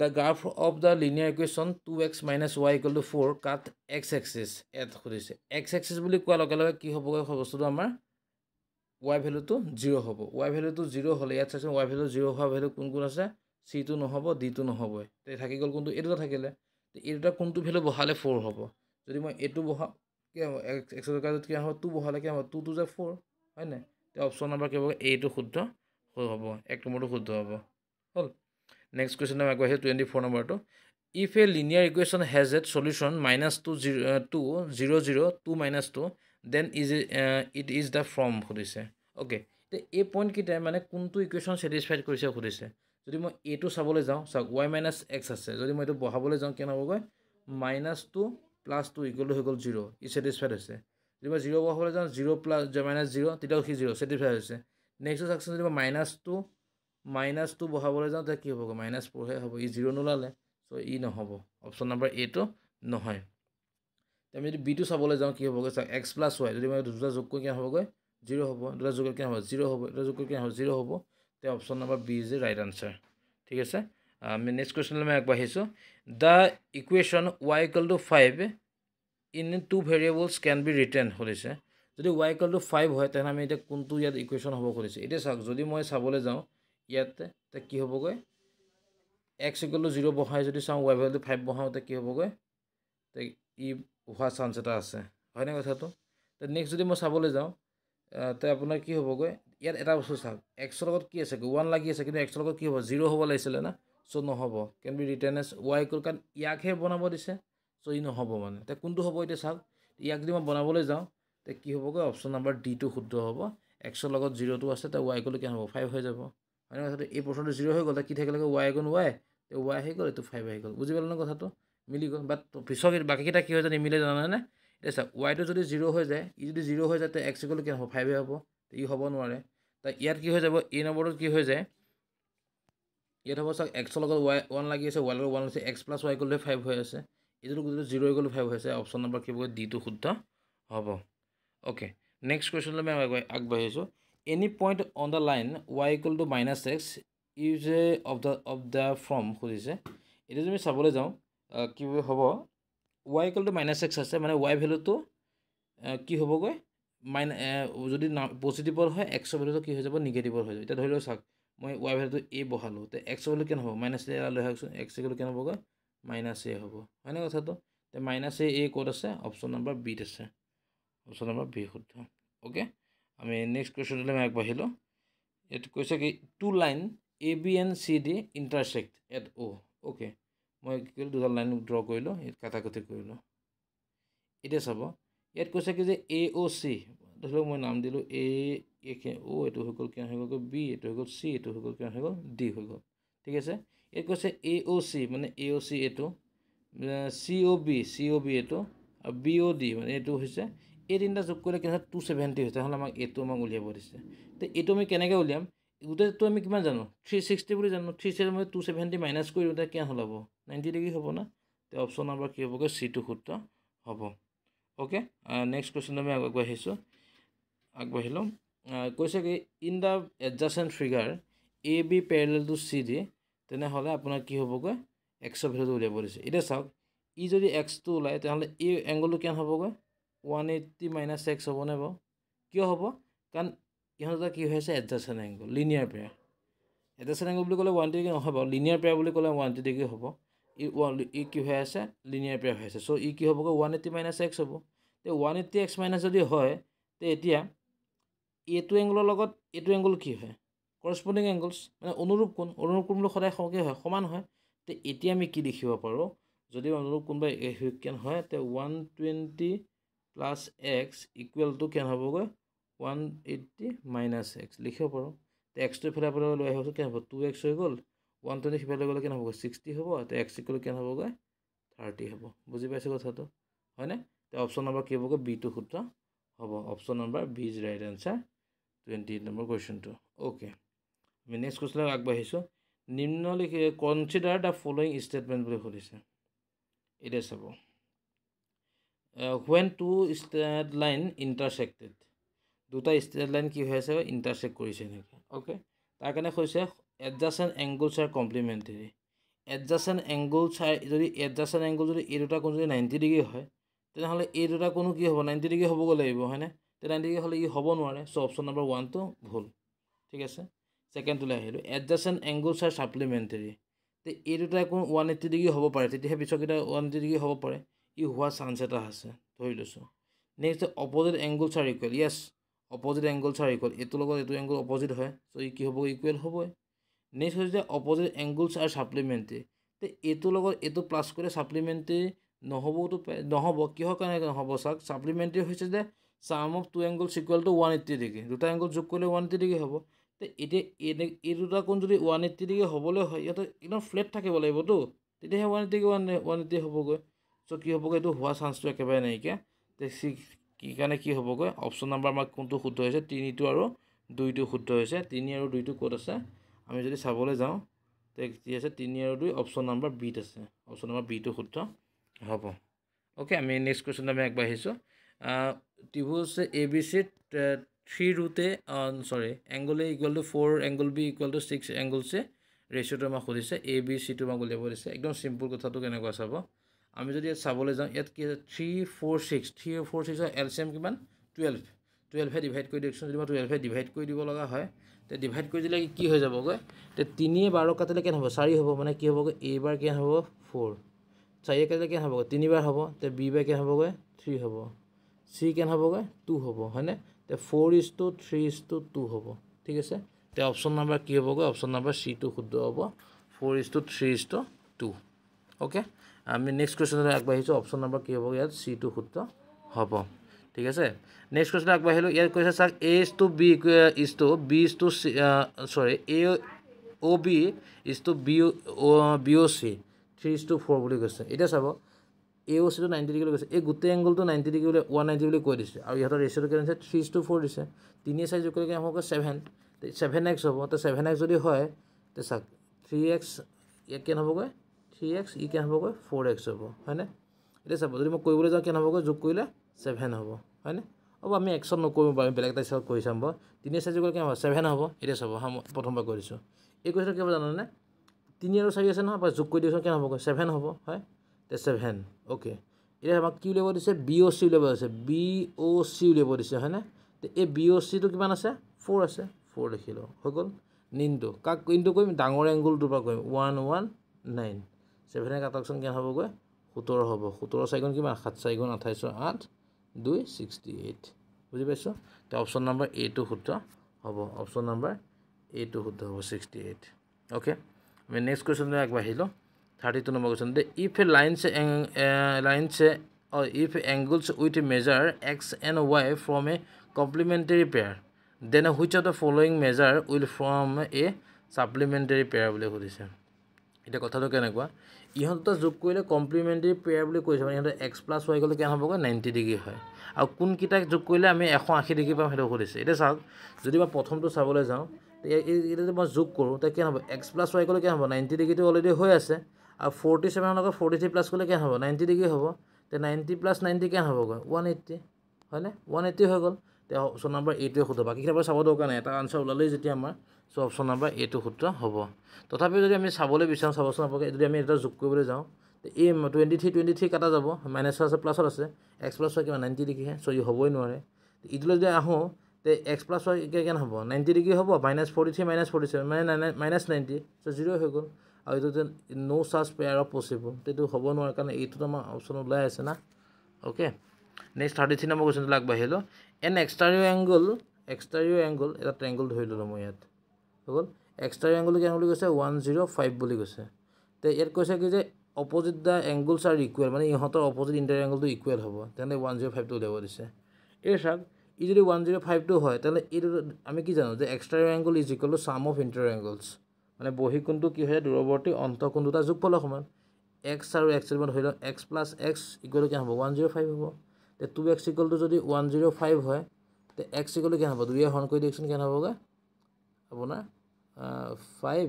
the graph of the linear equation two X minus Y equal to four cut X axis at সুধিছে এক্স এক্সিছ বুলি কোৱাৰ লগে লগে কি হ'বগৈ বস্তুটো আমাৰ ৱাই ভেলুটো জিৰ' হ'ব ৱাই ভেলুটো জিৰ' হ'লে ইয়াত চাইছোঁ ৱাই ভেলু জিৰ' হোৱা ভেলু কোন কোন আছে চিটো নহ'ব ডিটো নহ'বই তে থাকি গ'ল কোনটো এইটো থাকিলে এই দুটা কোনটো ভেলু বহালে ফ'ৰ হ'ব যদি মই এইটো বহা কি হ'ব এক্সাৰ কাৰ্ডত কি হ'ব টু বহালে কি হ'ব টু টু যে ফ'ৰ হয় নাই এতিয়া অপশ্যন নাম্বাৰ কি হ'ব এইটো শুদ্ধ হ'ব এক নম্বৰটো শুদ্ধ হ'ব হ'ল নেক্সট কুৱেশ্যন আগবাঢ়িছে টুৱেণ্টি ফ'ৰ নম্বৰটো if a linear equation has at solution minus two zero' two zero' zero' two minus two then is it is the form সুধিছে অ'কে এতিয়া এই পইণ্টকেইটাই মানে কোনটো ইকুৱেশ্যন ছেটিছফাইড কৰিছে সুধিছে যদি মই এইটো চাবলৈ যাওঁ চাওক ৱাই মাইনাছ এক্স আছে যদি মই এইটো বঢ়াবলৈ যাওঁ কেনে হ'বগৈ minus two plus two equal to হৈ গ'ল জিৰ' ই ছেটিছফাইড হৈছে যদি মই জিৰ' বঢ়াবলৈ যাওঁ জিৰ' প্লাছ মাইনাছ জিৰ' তেতিয়াও সি জিৰ' ছেটিছফাইড হৈছে নেক্সট চাওকচোন যদি মই মাইনাছ টু মাইনাছ টু বঢ়াবলৈ যাওঁ তেতিয়া কি হ'বগৈ মাইনাছ ফ'ৰহে হ'ব ই জিৰ' নোলালে চ' ই নহ'ব অপশ্যন নম্বৰ এইটো নহয় আমি যদি বিটো চাবলৈ যাওঁ কি হ'বগৈ চাওক এক্স প্লাছ ৱাই যদি মই দুটা যোগ কৰি কিমান হ'বগৈ জিৰ' হ'ব দুটা যোগ কৰি কিমান হ'ব জিৰ' হ'ব দুটা যোগ কৰি কিমান হ'ব জিৰ' হ'ব তে option number B is right answer ঠিক আছে আমি নেক্সট কুৱেশ্যনলৈ মই আগবাঢ়িছোঁ the equation Y equal to five in two variables can be return খুলিছে যদি ৱাই ইকুৱেল টু ফাইভ হয় তেনেহ'লে আমি এতিয়া কোনটো ইয়াত ইকুৱেশ্যন হ'ব খুলিছোঁ এতিয়া চাওক যদি মই চাবলৈ যাওঁ ইয়াতে কি হ'বগৈ এক্স ইকুৱেল টু জিৰ' বহাই যদি চাওঁ ৱাই ভেল টু ফাইভ বঢ়াওঁ তে কি হ'বগৈ ই হোৱা চান্স এটা আছে হয়নে কথাটো তে নেক্সট যদি মই চাবলৈ যাওঁ তে আপোনাৰ কি হ'বগৈ ইয়াত এটা বস্তু চাওক এক্সৰ লগত কি আছে ওৱান লাগি আছে কিন্তু এক্সৰ লগত কি হ'ব জিৰ' হ'ব লাগিছিলে না চ' নহ'ব can be return as Y কৰ কাৰণ ইয়াকহে বনাব দিছে চ' ই নহ'ব মানে তে কোনটো হ'ব এতিয়া চাওক ইয়াক যদি মই বনাবলৈ যাওঁ তে কি হ'বগৈ অপশ্যন নাম্বাৰ ডিটো শুদ্ধ হ'ব এক্সৰ লগত জিৰ'টো আছে তে ৱাই কৰিলে কি হ'ব ফাইভ হৈ যাব হয়নে কথাটো এই প্ৰশ্নটো জিৰ' হৈ গ'ল তে কি থাকিলে ৱাই গ'ল ৱাই তে ৱাই আহি গ'ল এইটো ফাইভ আহি গ'ল বুজি পালে ন কথাটো মিলি গ'ল বাট পিছৰ বাকীকেইটা কি হৈ যায় নিমিলে জানানে এতিয়া চাওক ৱাইটো যদি জিৰ' হৈ যায় ই যদি জিৰ' হৈ যায় তেতিয়া এক্স ইকুৱেল কি হ'ব ফাইভে হ'ব ই হ'ব নোৱাৰে তো ইয়াত কি হৈ যাব এই নম্বৰটোত কি হৈ যায় ইয়াত হ'ব চাওক এক্সৰ লগত ৱাই ওৱান লাগি আছে ৱাই লগত ওৱান লাগিছে এক্স প্লাছ ৱাই কৰিলে ফাইভ হৈ আছে এইটো গোটেই জিৰ' হৈ ফাইভ হৈ আছে অপশ্যন নম্বৰ কি হ'ব ডিটো শুদ্ধ হ'ব অ'কে নেক্সট কুৱেশ্যনলৈ মই আগবাঢ়িছোঁ any point on the line Y equal to minus X use A of the of the form সুধিছে এতিয়া যদি আমি চাবলৈ যাওঁ কি হ'ব Y equal to minus X আছে মানে ৱাই ভেলুটো কি হ'বগৈ মাইনা যদি না পজিটিভৰ হয় এক্সৰ ভেলুটো কি হৈ যাব নিগেটিভৰ হৈ যাব এতিয়া ধৰি লওক চাওক মই ৱাই ভেলুটো এ বহালোঁ তে এক্সৰ ভেলু কেনে হ'ব মাইনাছ এ লৈ আহকচোন এক্স ভেলু কেনে হ'বগৈ মাইনাছ এ হ'ব হয়নে কথাটো তে মাইনাছ এ এ ক'ত আছে অপশ্যন নম্বৰ বিত আছে অপশ্যন নম্বৰ বি শুদ্ধ অ'কে আমি নেক্সট কুৱেশ্যনটো আমি আগবাঢ়িলোঁ এইটো কৈছে কি two line A B and C D intersect at O' okay মই কি কৰিলোঁ দুডাল লাইন ড্ৰ কৰিলোঁ ইয়াত কাটাকাটি কৰিলোঁ এতিয়া চাব ইয়াত কৈছে কি যে এ অ' চি ধৰি লওক মই নাম দিলোঁ এ কে অ' এইটো হৈ গ'ল কিয় হৈ গ'ল বি এইটো হৈ গ'ল চি এইটো হৈ গ'ল কিয় হৈ গ'ল ডি হৈ গ'ল ঠিক আছে ইয়াত কৈছে এ অ' চি মানে এ অ' চি এইটো C O' B C O' B এইটো আৰু বি অ' ডি মানে এইটো হৈছে এই তিনিটা যোগ কৰিলে কেনেকৈ টু ছেভেণ্টি হৈছে তেনেহ'লে আমাক এইটো আমাক উলিয়াব দিছে এতিয়া এইটো আমি কেনেকৈ উলিয়াম গোটেইটো আমি কিমান জানো থ্ৰী ছিক্সটি বুলি জানো থ্ৰী ছিক্সটি মানে টু ছেভেণ্টি মাইনাছ কৰি গোটেই কিমান হ'ল নাইণ্টি ডিগ্ৰী হ'ব না তে অপশ্যন নম্বৰ কি হ'বগৈ চিটো সূত্ৰ হ'ব অ'কে নেক্সট কুৱেশ্যন আমি আগবাঢ়িছোঁ আগবাঢ়ি ল'ম কৈছে কি in the adjacent figure A B parallel to C D তেনেহ'লে আপোনাৰ কি হ'বগৈ এক্সৰ ভিতৰত উলিয়াব দিছে এতিয়া চাওক ই যদি এক্সটো ওলায় তেনেহ'লে এই এংগলটো কিমান হ'বগৈ ওৱান এইটটি মাইনাছ এক্স হ'বনে বাৰু কিয় হ'ব কাৰণ ইহঁতৰ কি হৈ আছে adjacent angle linear pair adjacent angle বুলি ক'লে ওৱান টু ডিগ্ৰী নহ'ব লিনিয়াৰ পেয়াৰ বুলি ক'লে ওৱান টু ডিগ্ৰী হ'ব ই ওৱান ই কি হৈ আছে লিনিয়াৰ পেয়াৰ হৈ আছে চ' ই কি হ'বগৈ ওৱান এইটি মাইনাছ এক্স হ'ব তে ওৱান এইটি এক্স মাইনাছ যদি হয় তে এতিয়া এইটো এংগলৰ লগত এইটো এংগল কি হয় কৰেচপণ্ডিং এংগলছ মানে অনুৰূপ কোন অনুৰূপ কোন বুলি সদায় সৰহকৈ হয় সমান হয় তে এতিয়া আমি কি দেখিব পাৰোঁ যদি অনুৰূপ কোনোবা কেন হয় তে one twenty plus X equal to কেন হ'বগৈ ওৱান এইটটি মাইনাছ এক্স লিখিব পাৰোঁ তে এক্সটো ফেলে আপোনালোকে লৈ আহিবচোন কেনে হ'ব টু এক্স হৈ গ'ল ওৱান টুৱেণ্টি সিফালে লৈ গ'লে কেনে হ'বগৈ ছিক্সটি হ'ব তে এক্স ইকুৱেল কেনে হ'বগৈ থাৰ্টি হ'ব বুজি পাইছে কথাটো হয়নে তে অপশ্যন নম্বৰ কি হ'বগৈ বিটো সূত্ৰ হ'ব option number B is right answer twenty eight number কুৱেশ্যনটো অ'কে আমি নেক্সট কুৱেশ্যনলৈ আগবাঢ়িছোঁ নিম্নলিখি কনচিডাৰ দ্য ফল'য়িং ষ্টেটমেণ্ট বুলি সুধিছে এতিয়া চাব when two straight line intersected দুটা ষ্ট্ৰেট লাইন কি হৈ আছে ইণ্টাৰচেক্ট কৰিছে এনেকৈ অ'কে তাৰ কাৰণে হৈছে adjacent angles are complementary adjacent angles are যদি এডজাচেণ্ট এংগুল যদি এই দুটা কোনো যদি নাইণ্টি ডিগ্ৰী হয় তেনেহ'লে এই দুটা কোনো কি হ'ব নাইণ্টি ডিগ্ৰী হ'বগৈ লাগিব হয়নে তে নাইণ্টি ডিগ্ৰী হ'লে ই হ'ব নোৱাৰে চ' অপশ্যন নম্বৰ ওৱানটো ভুল ঠিক আছে ছেকেণ্ডটোলৈ আহিলোঁ এডজাচেণ্ট এংগুলছ আৰ ছাপ্লিমেণ্টেৰী তে এই দুটাই কোনো ওৱান এইটি ডিগ্ৰী হ'ব পাৰে তেতিয়াহে পিছৰকেইটা ওৱান এইটি ডিগ্ৰী হ'ব পাৰে ই হোৱা চান্স এটা আছে ধৰি লৈছোঁ next opposite angles are equal yes opposite angle equal এইটোৰ লগত এইটো এংগল অপজিট হয় চ' ই কি হ'ব ইকুৱেল হ'বই নেক্সট হৈছে যে অপজিট এংগলছ আৰু ছাপ্লিমেণ্টেৰী তে এইটোৰ লগত এইটো প্লাছ কৰিলে ছাপ্লিমেণ্টেৰী নহ'বতো নহ'ব কিহৰ কাৰণে নহ'ব চাওক ছাপ্লিমেণ্টেৰী হৈছে যে sum of two angle equal to one eighty degree দুটা এংগল যোগ কৰিলে ওৱান এইট্টি ডিগ্ৰী হ'ব তে এতিয়া এনে এই দুটা কোণ যদি ওৱান এইট্টি ডিগ্ৰী হ'বলৈ হয় ইহঁতৰ একদম ফ্লেট থাকিব লাগিবতো তেতিয়াহে one eighty one one eighty হ'বগৈ চ' কি হ'বগৈ এইটো হোৱা চান্সটো একেবাৰে নাইকিয়া তে চিক্স কি কাৰণে কি হ'বগৈ অপশ্যন নাম্বাৰ আমাৰ কোনটো শুদ্ধ হৈছে তিনিটো আৰু দুইটো শুদ্ধ হৈছে তিনি আৰু দুইটো ক'ত আছে আমি যদি চাবলৈ যাওঁ তে কি আছে তিনি আৰু দুই অপশ্যন নাম্বাৰ বিত আছে অপশ্যন নাম্বাৰ বিটো শুদ্ধ হ'ব অ'কে আমি নেক্সট কুৱেশ্যন আমি আগবাঢ়িছোঁ ত্ৰিভুজ এ বি চিত থ্ৰী ৰুটে চৰি angle A equal to four angle B equal to six angle C ৰেচিঅ'টো আমাক সুধিছে এ বি চিটো আমাক উলিয়াব দিছে একদম চিম্পুল কথাটো কেনেকুৱা চাব আমি যদি ইয়াত চাবলৈ যাওঁ ইয়াত কি আছে three four six three four ছিক্সৰ এল চি এম কিমান টুৱেলভ টুৱেলভে ডিভাইড কৰি দিয়কচোন যদি মই টুৱেলভে ডিভাইড কৰি দিব লগা হয় তে ডিভাইড কৰি দিলে কি হৈ যাবগৈ তে তিনিয়ে বাৰ কাটিলে কেন হ'ব চাৰি হ'ব মানে কি হ'বগৈ এইবাৰ কেন হ'ব ফ'ৰ চাৰিয়ে কাটিলে কেন হ'বগৈ তিনিবাৰ হ'ব তে বি বাৰ কেন হ'বগৈ থ্ৰী হ'ব চি কেন হ'বগৈ টু হ'ব হয়নে তে four is to three is to two হ'ব ঠিক আছে তে অপশ্যন নাম্বাৰ কি হ'বগৈ অপশ্যন নাম্বাৰ চিটো শুদ্ধ হ'ব four is to three is to two okay আমি নেক্সট কুৱেশ্যনলৈ আগবাঢ়িছোঁ অপশ্যন নম্বৰ কি হ'ব ইয়াত চি টু সূত্ৰ হ'ব ঠিক আছে নেক্সট কুৱেশ্যনলৈ আগবাঢ়িলোঁ ইয়াত কৈছে চাওক A is to B is to B is to C sorry A O' B is to B B O' C three is to four বুলি কৈছে এতিয়া চাব এ অ' চিটো নাইণ্টি ডিগ্ৰী কৈছে এই গোটেই এংগলটো নাইণ্টি ডিগ্ৰী বুলি ওৱান নাইণ্টি বুলি কৈ দিছে আৰু ইহঁতৰ ৰেচিঅ'টো কেনে দিছে থ্ৰী ইজ টু ফ'ৰ দিছে তিনি চাৰি যোগ কৰিলে কেনে হ'বগৈ ছেভেন ছেভেন এক্স হ'ব তে ছেভেন এক্স যদি হয় তে চাওক থ্ৰী এক্স ইয়াক কেনে হ'বগৈ থ্ৰী এক্স ই কিমান হ'বগৈ ফ'ৰ এক্স হ'ব হয়নে এতিয়া চাব যদি মই কৰিবলৈ যাওঁ কিমান হ'বগৈ যোগ কৰিলে ছেভেন হ'ব হয়নে হ'ব আমি এক্সত নকৰিম বাৰু আমি বেলেগ এটা হিচাপত কৰি চাম বাৰু তিনি চাৰি যোগৰ কিমান হ'ব ছেভেন হ'ব এতিয়া চাব হা মই প্ৰথমবাৰ কৰিছোঁ এই কৈছিলোঁ কিবা জানানে তিনি আৰু চাৰি আছে নহয় বা যোগ কৰি দিছোঁ কিমান হ'বগৈ ছেভেন হ'ব হয় তে ছেভেন অ'কে এতিয়া আমাক কি উলিয়াব দিছে বি অ' চি উলিয়াব দিছে বি অ' চি উলিয়াব দিছে হয়নে এই বি অ' চিটো কিমান আছে ফ'ৰ আছে ফ'ৰ লিখিলোঁ হৈ গ'ল নিনটো কাক ইনটো কৰিম ডাঙৰ এংগুলটোৰ পৰা কৰিম ওৱান ওৱান নাইন ছেভেনে কাটকচোন কেন হ'বগৈ সোতৰ হ'ব সোতৰ চাৰিগুণ কিমান সাত চাৰিগুণ আঠাইছ আঠ দুই ছিক্সটি এইট বুজি পাইছোঁ তে অপশ্যন নম্বৰ এইটো শুদ্ধ হ'ব অপশ্যন নম্বৰ এইটো শুদ্ধ হ'ব ছিক্সটি এইট অ'কে আমি নেক্সট কুৱেশ্যনটো আগবাঢ়িলোঁ thirty two number question they if a lines এং লাইনছে uh if angles with measure x and y from a complementary pair then which of the following measure will from a supplementary pair বুলি সুধিছে এতিয়া কথাটো কেনেকুৱা ইহঁত যোগ কৰিলে কমপ্লিমেণ্টেৰী পেয়াৰ বুলি কৈছে মানে ইহঁতৰ এক্স প্লাছ ৱাই গ'লে কেনে হ'বগৈ নাইণ্টি ডিগ্ৰী হয় আৰু কোনকেইটাক যোগ কৰিলে আমি এশ আশী ডিগ্ৰী পাম সেইটো সুধিছে এতিয়া চাওক যদি মই প্ৰথমটো চাবলৈ যাওঁ এতিয়া মই যোগ কৰোঁ তে কেনে হ'ব এক্স প্লাছ ৱাই গ'লে কেনে হ'ব নাইণ্টি ডিগ্ৰীটো অলৰেডি হৈ আছে আৰু ফৰ্টি ছেভেনৰ লগত ফৰ্টি থ্ৰী প্লাছ কৰিলে কেনে হ'ব নাইণ্টি ডিগ্ৰী হ'ব তে নাইণ্টি প্লাছ নাইণ্টি কেনে হ'বগৈ ওৱান এইট্টি হয়নে ওৱান এইট্টি হৈ গ'ল তেতিয়া অপশ্যন নাম্বাৰ এইটোৱে শুদ্ধ বাকী কিতাপৰ চাব দৰকাৰ নাই এটা আনচাৰ ওলালেই যেতিয়া আমাৰ চ' অপশ্যন নাম্বাৰ এইটো সূত্ৰ হ'ব তথাপিও যদি আমি চাবলৈ বিচাৰোঁ চাবচোন আপোনালোকে যদি আমি এটা যোগ কৰিবলৈ যাওঁ এই টুৱেণ্টি থ্ৰী টুৱেণ্টি থ্ৰী কাটা যাব মাইনাছৰ আছে প্লাছত আছে এক্স প্লাছ ৱাই কিবা নাইণ্টি ডিগ্ৰীহে চ' ই হ'বই নোৱাৰে ইটোলৈ যদি আহোঁ তে এক্স প্লাছ ৱাই কেনে হ'ব নাইণ্টি ডিগ্ৰী হ'ব minus forty three minus forty seven মানে মাইনাছ নাইণ্টি চ' জিৰ' হৈ গ'ল আৰু এইটো যে ন' চাৰ্জ পেয়াৰ অফ পচিবল তেতিয়াতো হ'ব নোৱাৰে কাৰণে এইটোত আমাৰ অপশ্যন ওলাই আছে না okay next thirty three number কুৱেশ্যনটো আগবাঢ়িলোঁ an exterior' angle exterior' angle এটা ট্ৰেংগুল ধৰি ল'লোঁ মই ইয়াত হৈ গ'ল এক্সটাৰিঅ' এংগুল কেনে বুলি কৈছে ওৱান জিৰ' ফাইভ বুলি কৈছে তে ইয়াত কৈছে কি যে opposite the angles are equal মানে ইহঁতৰ অপজিট ইণ্টাৰ এংগুলটো ইকুৱেল হ'ব তেনেহ'লে ওৱান জিৰ' ফাইভটো উলিয়াব দিছে এই চাওক ই যদি ওৱান জিৰ' ফাইভটো হয় তেনেহ'লে এইটো আমি কি জানো যে exterior angle is equal to sum of inter angles মানে বহিকোণটো কি হয় দূৰৱৰ্তী অন্তকোণটো তাৰ যোগফলৰ সমান এক্স আৰু এক্স ধৰি লওক এক্স প্লাছ এক্স ইকুৱেল কি হ'ব ওৱান জিৰ' ফাইভ হ'ব তে টু এক্স ইকলটো যদি ওৱান জিৰ' ফাইভ হয় তে এক্স ইকলটো কেন হ'ব দুয়ে হৰণ কৰি দিয়কচোন কেন হ'বগৈ আপোনাৰ ফাইভ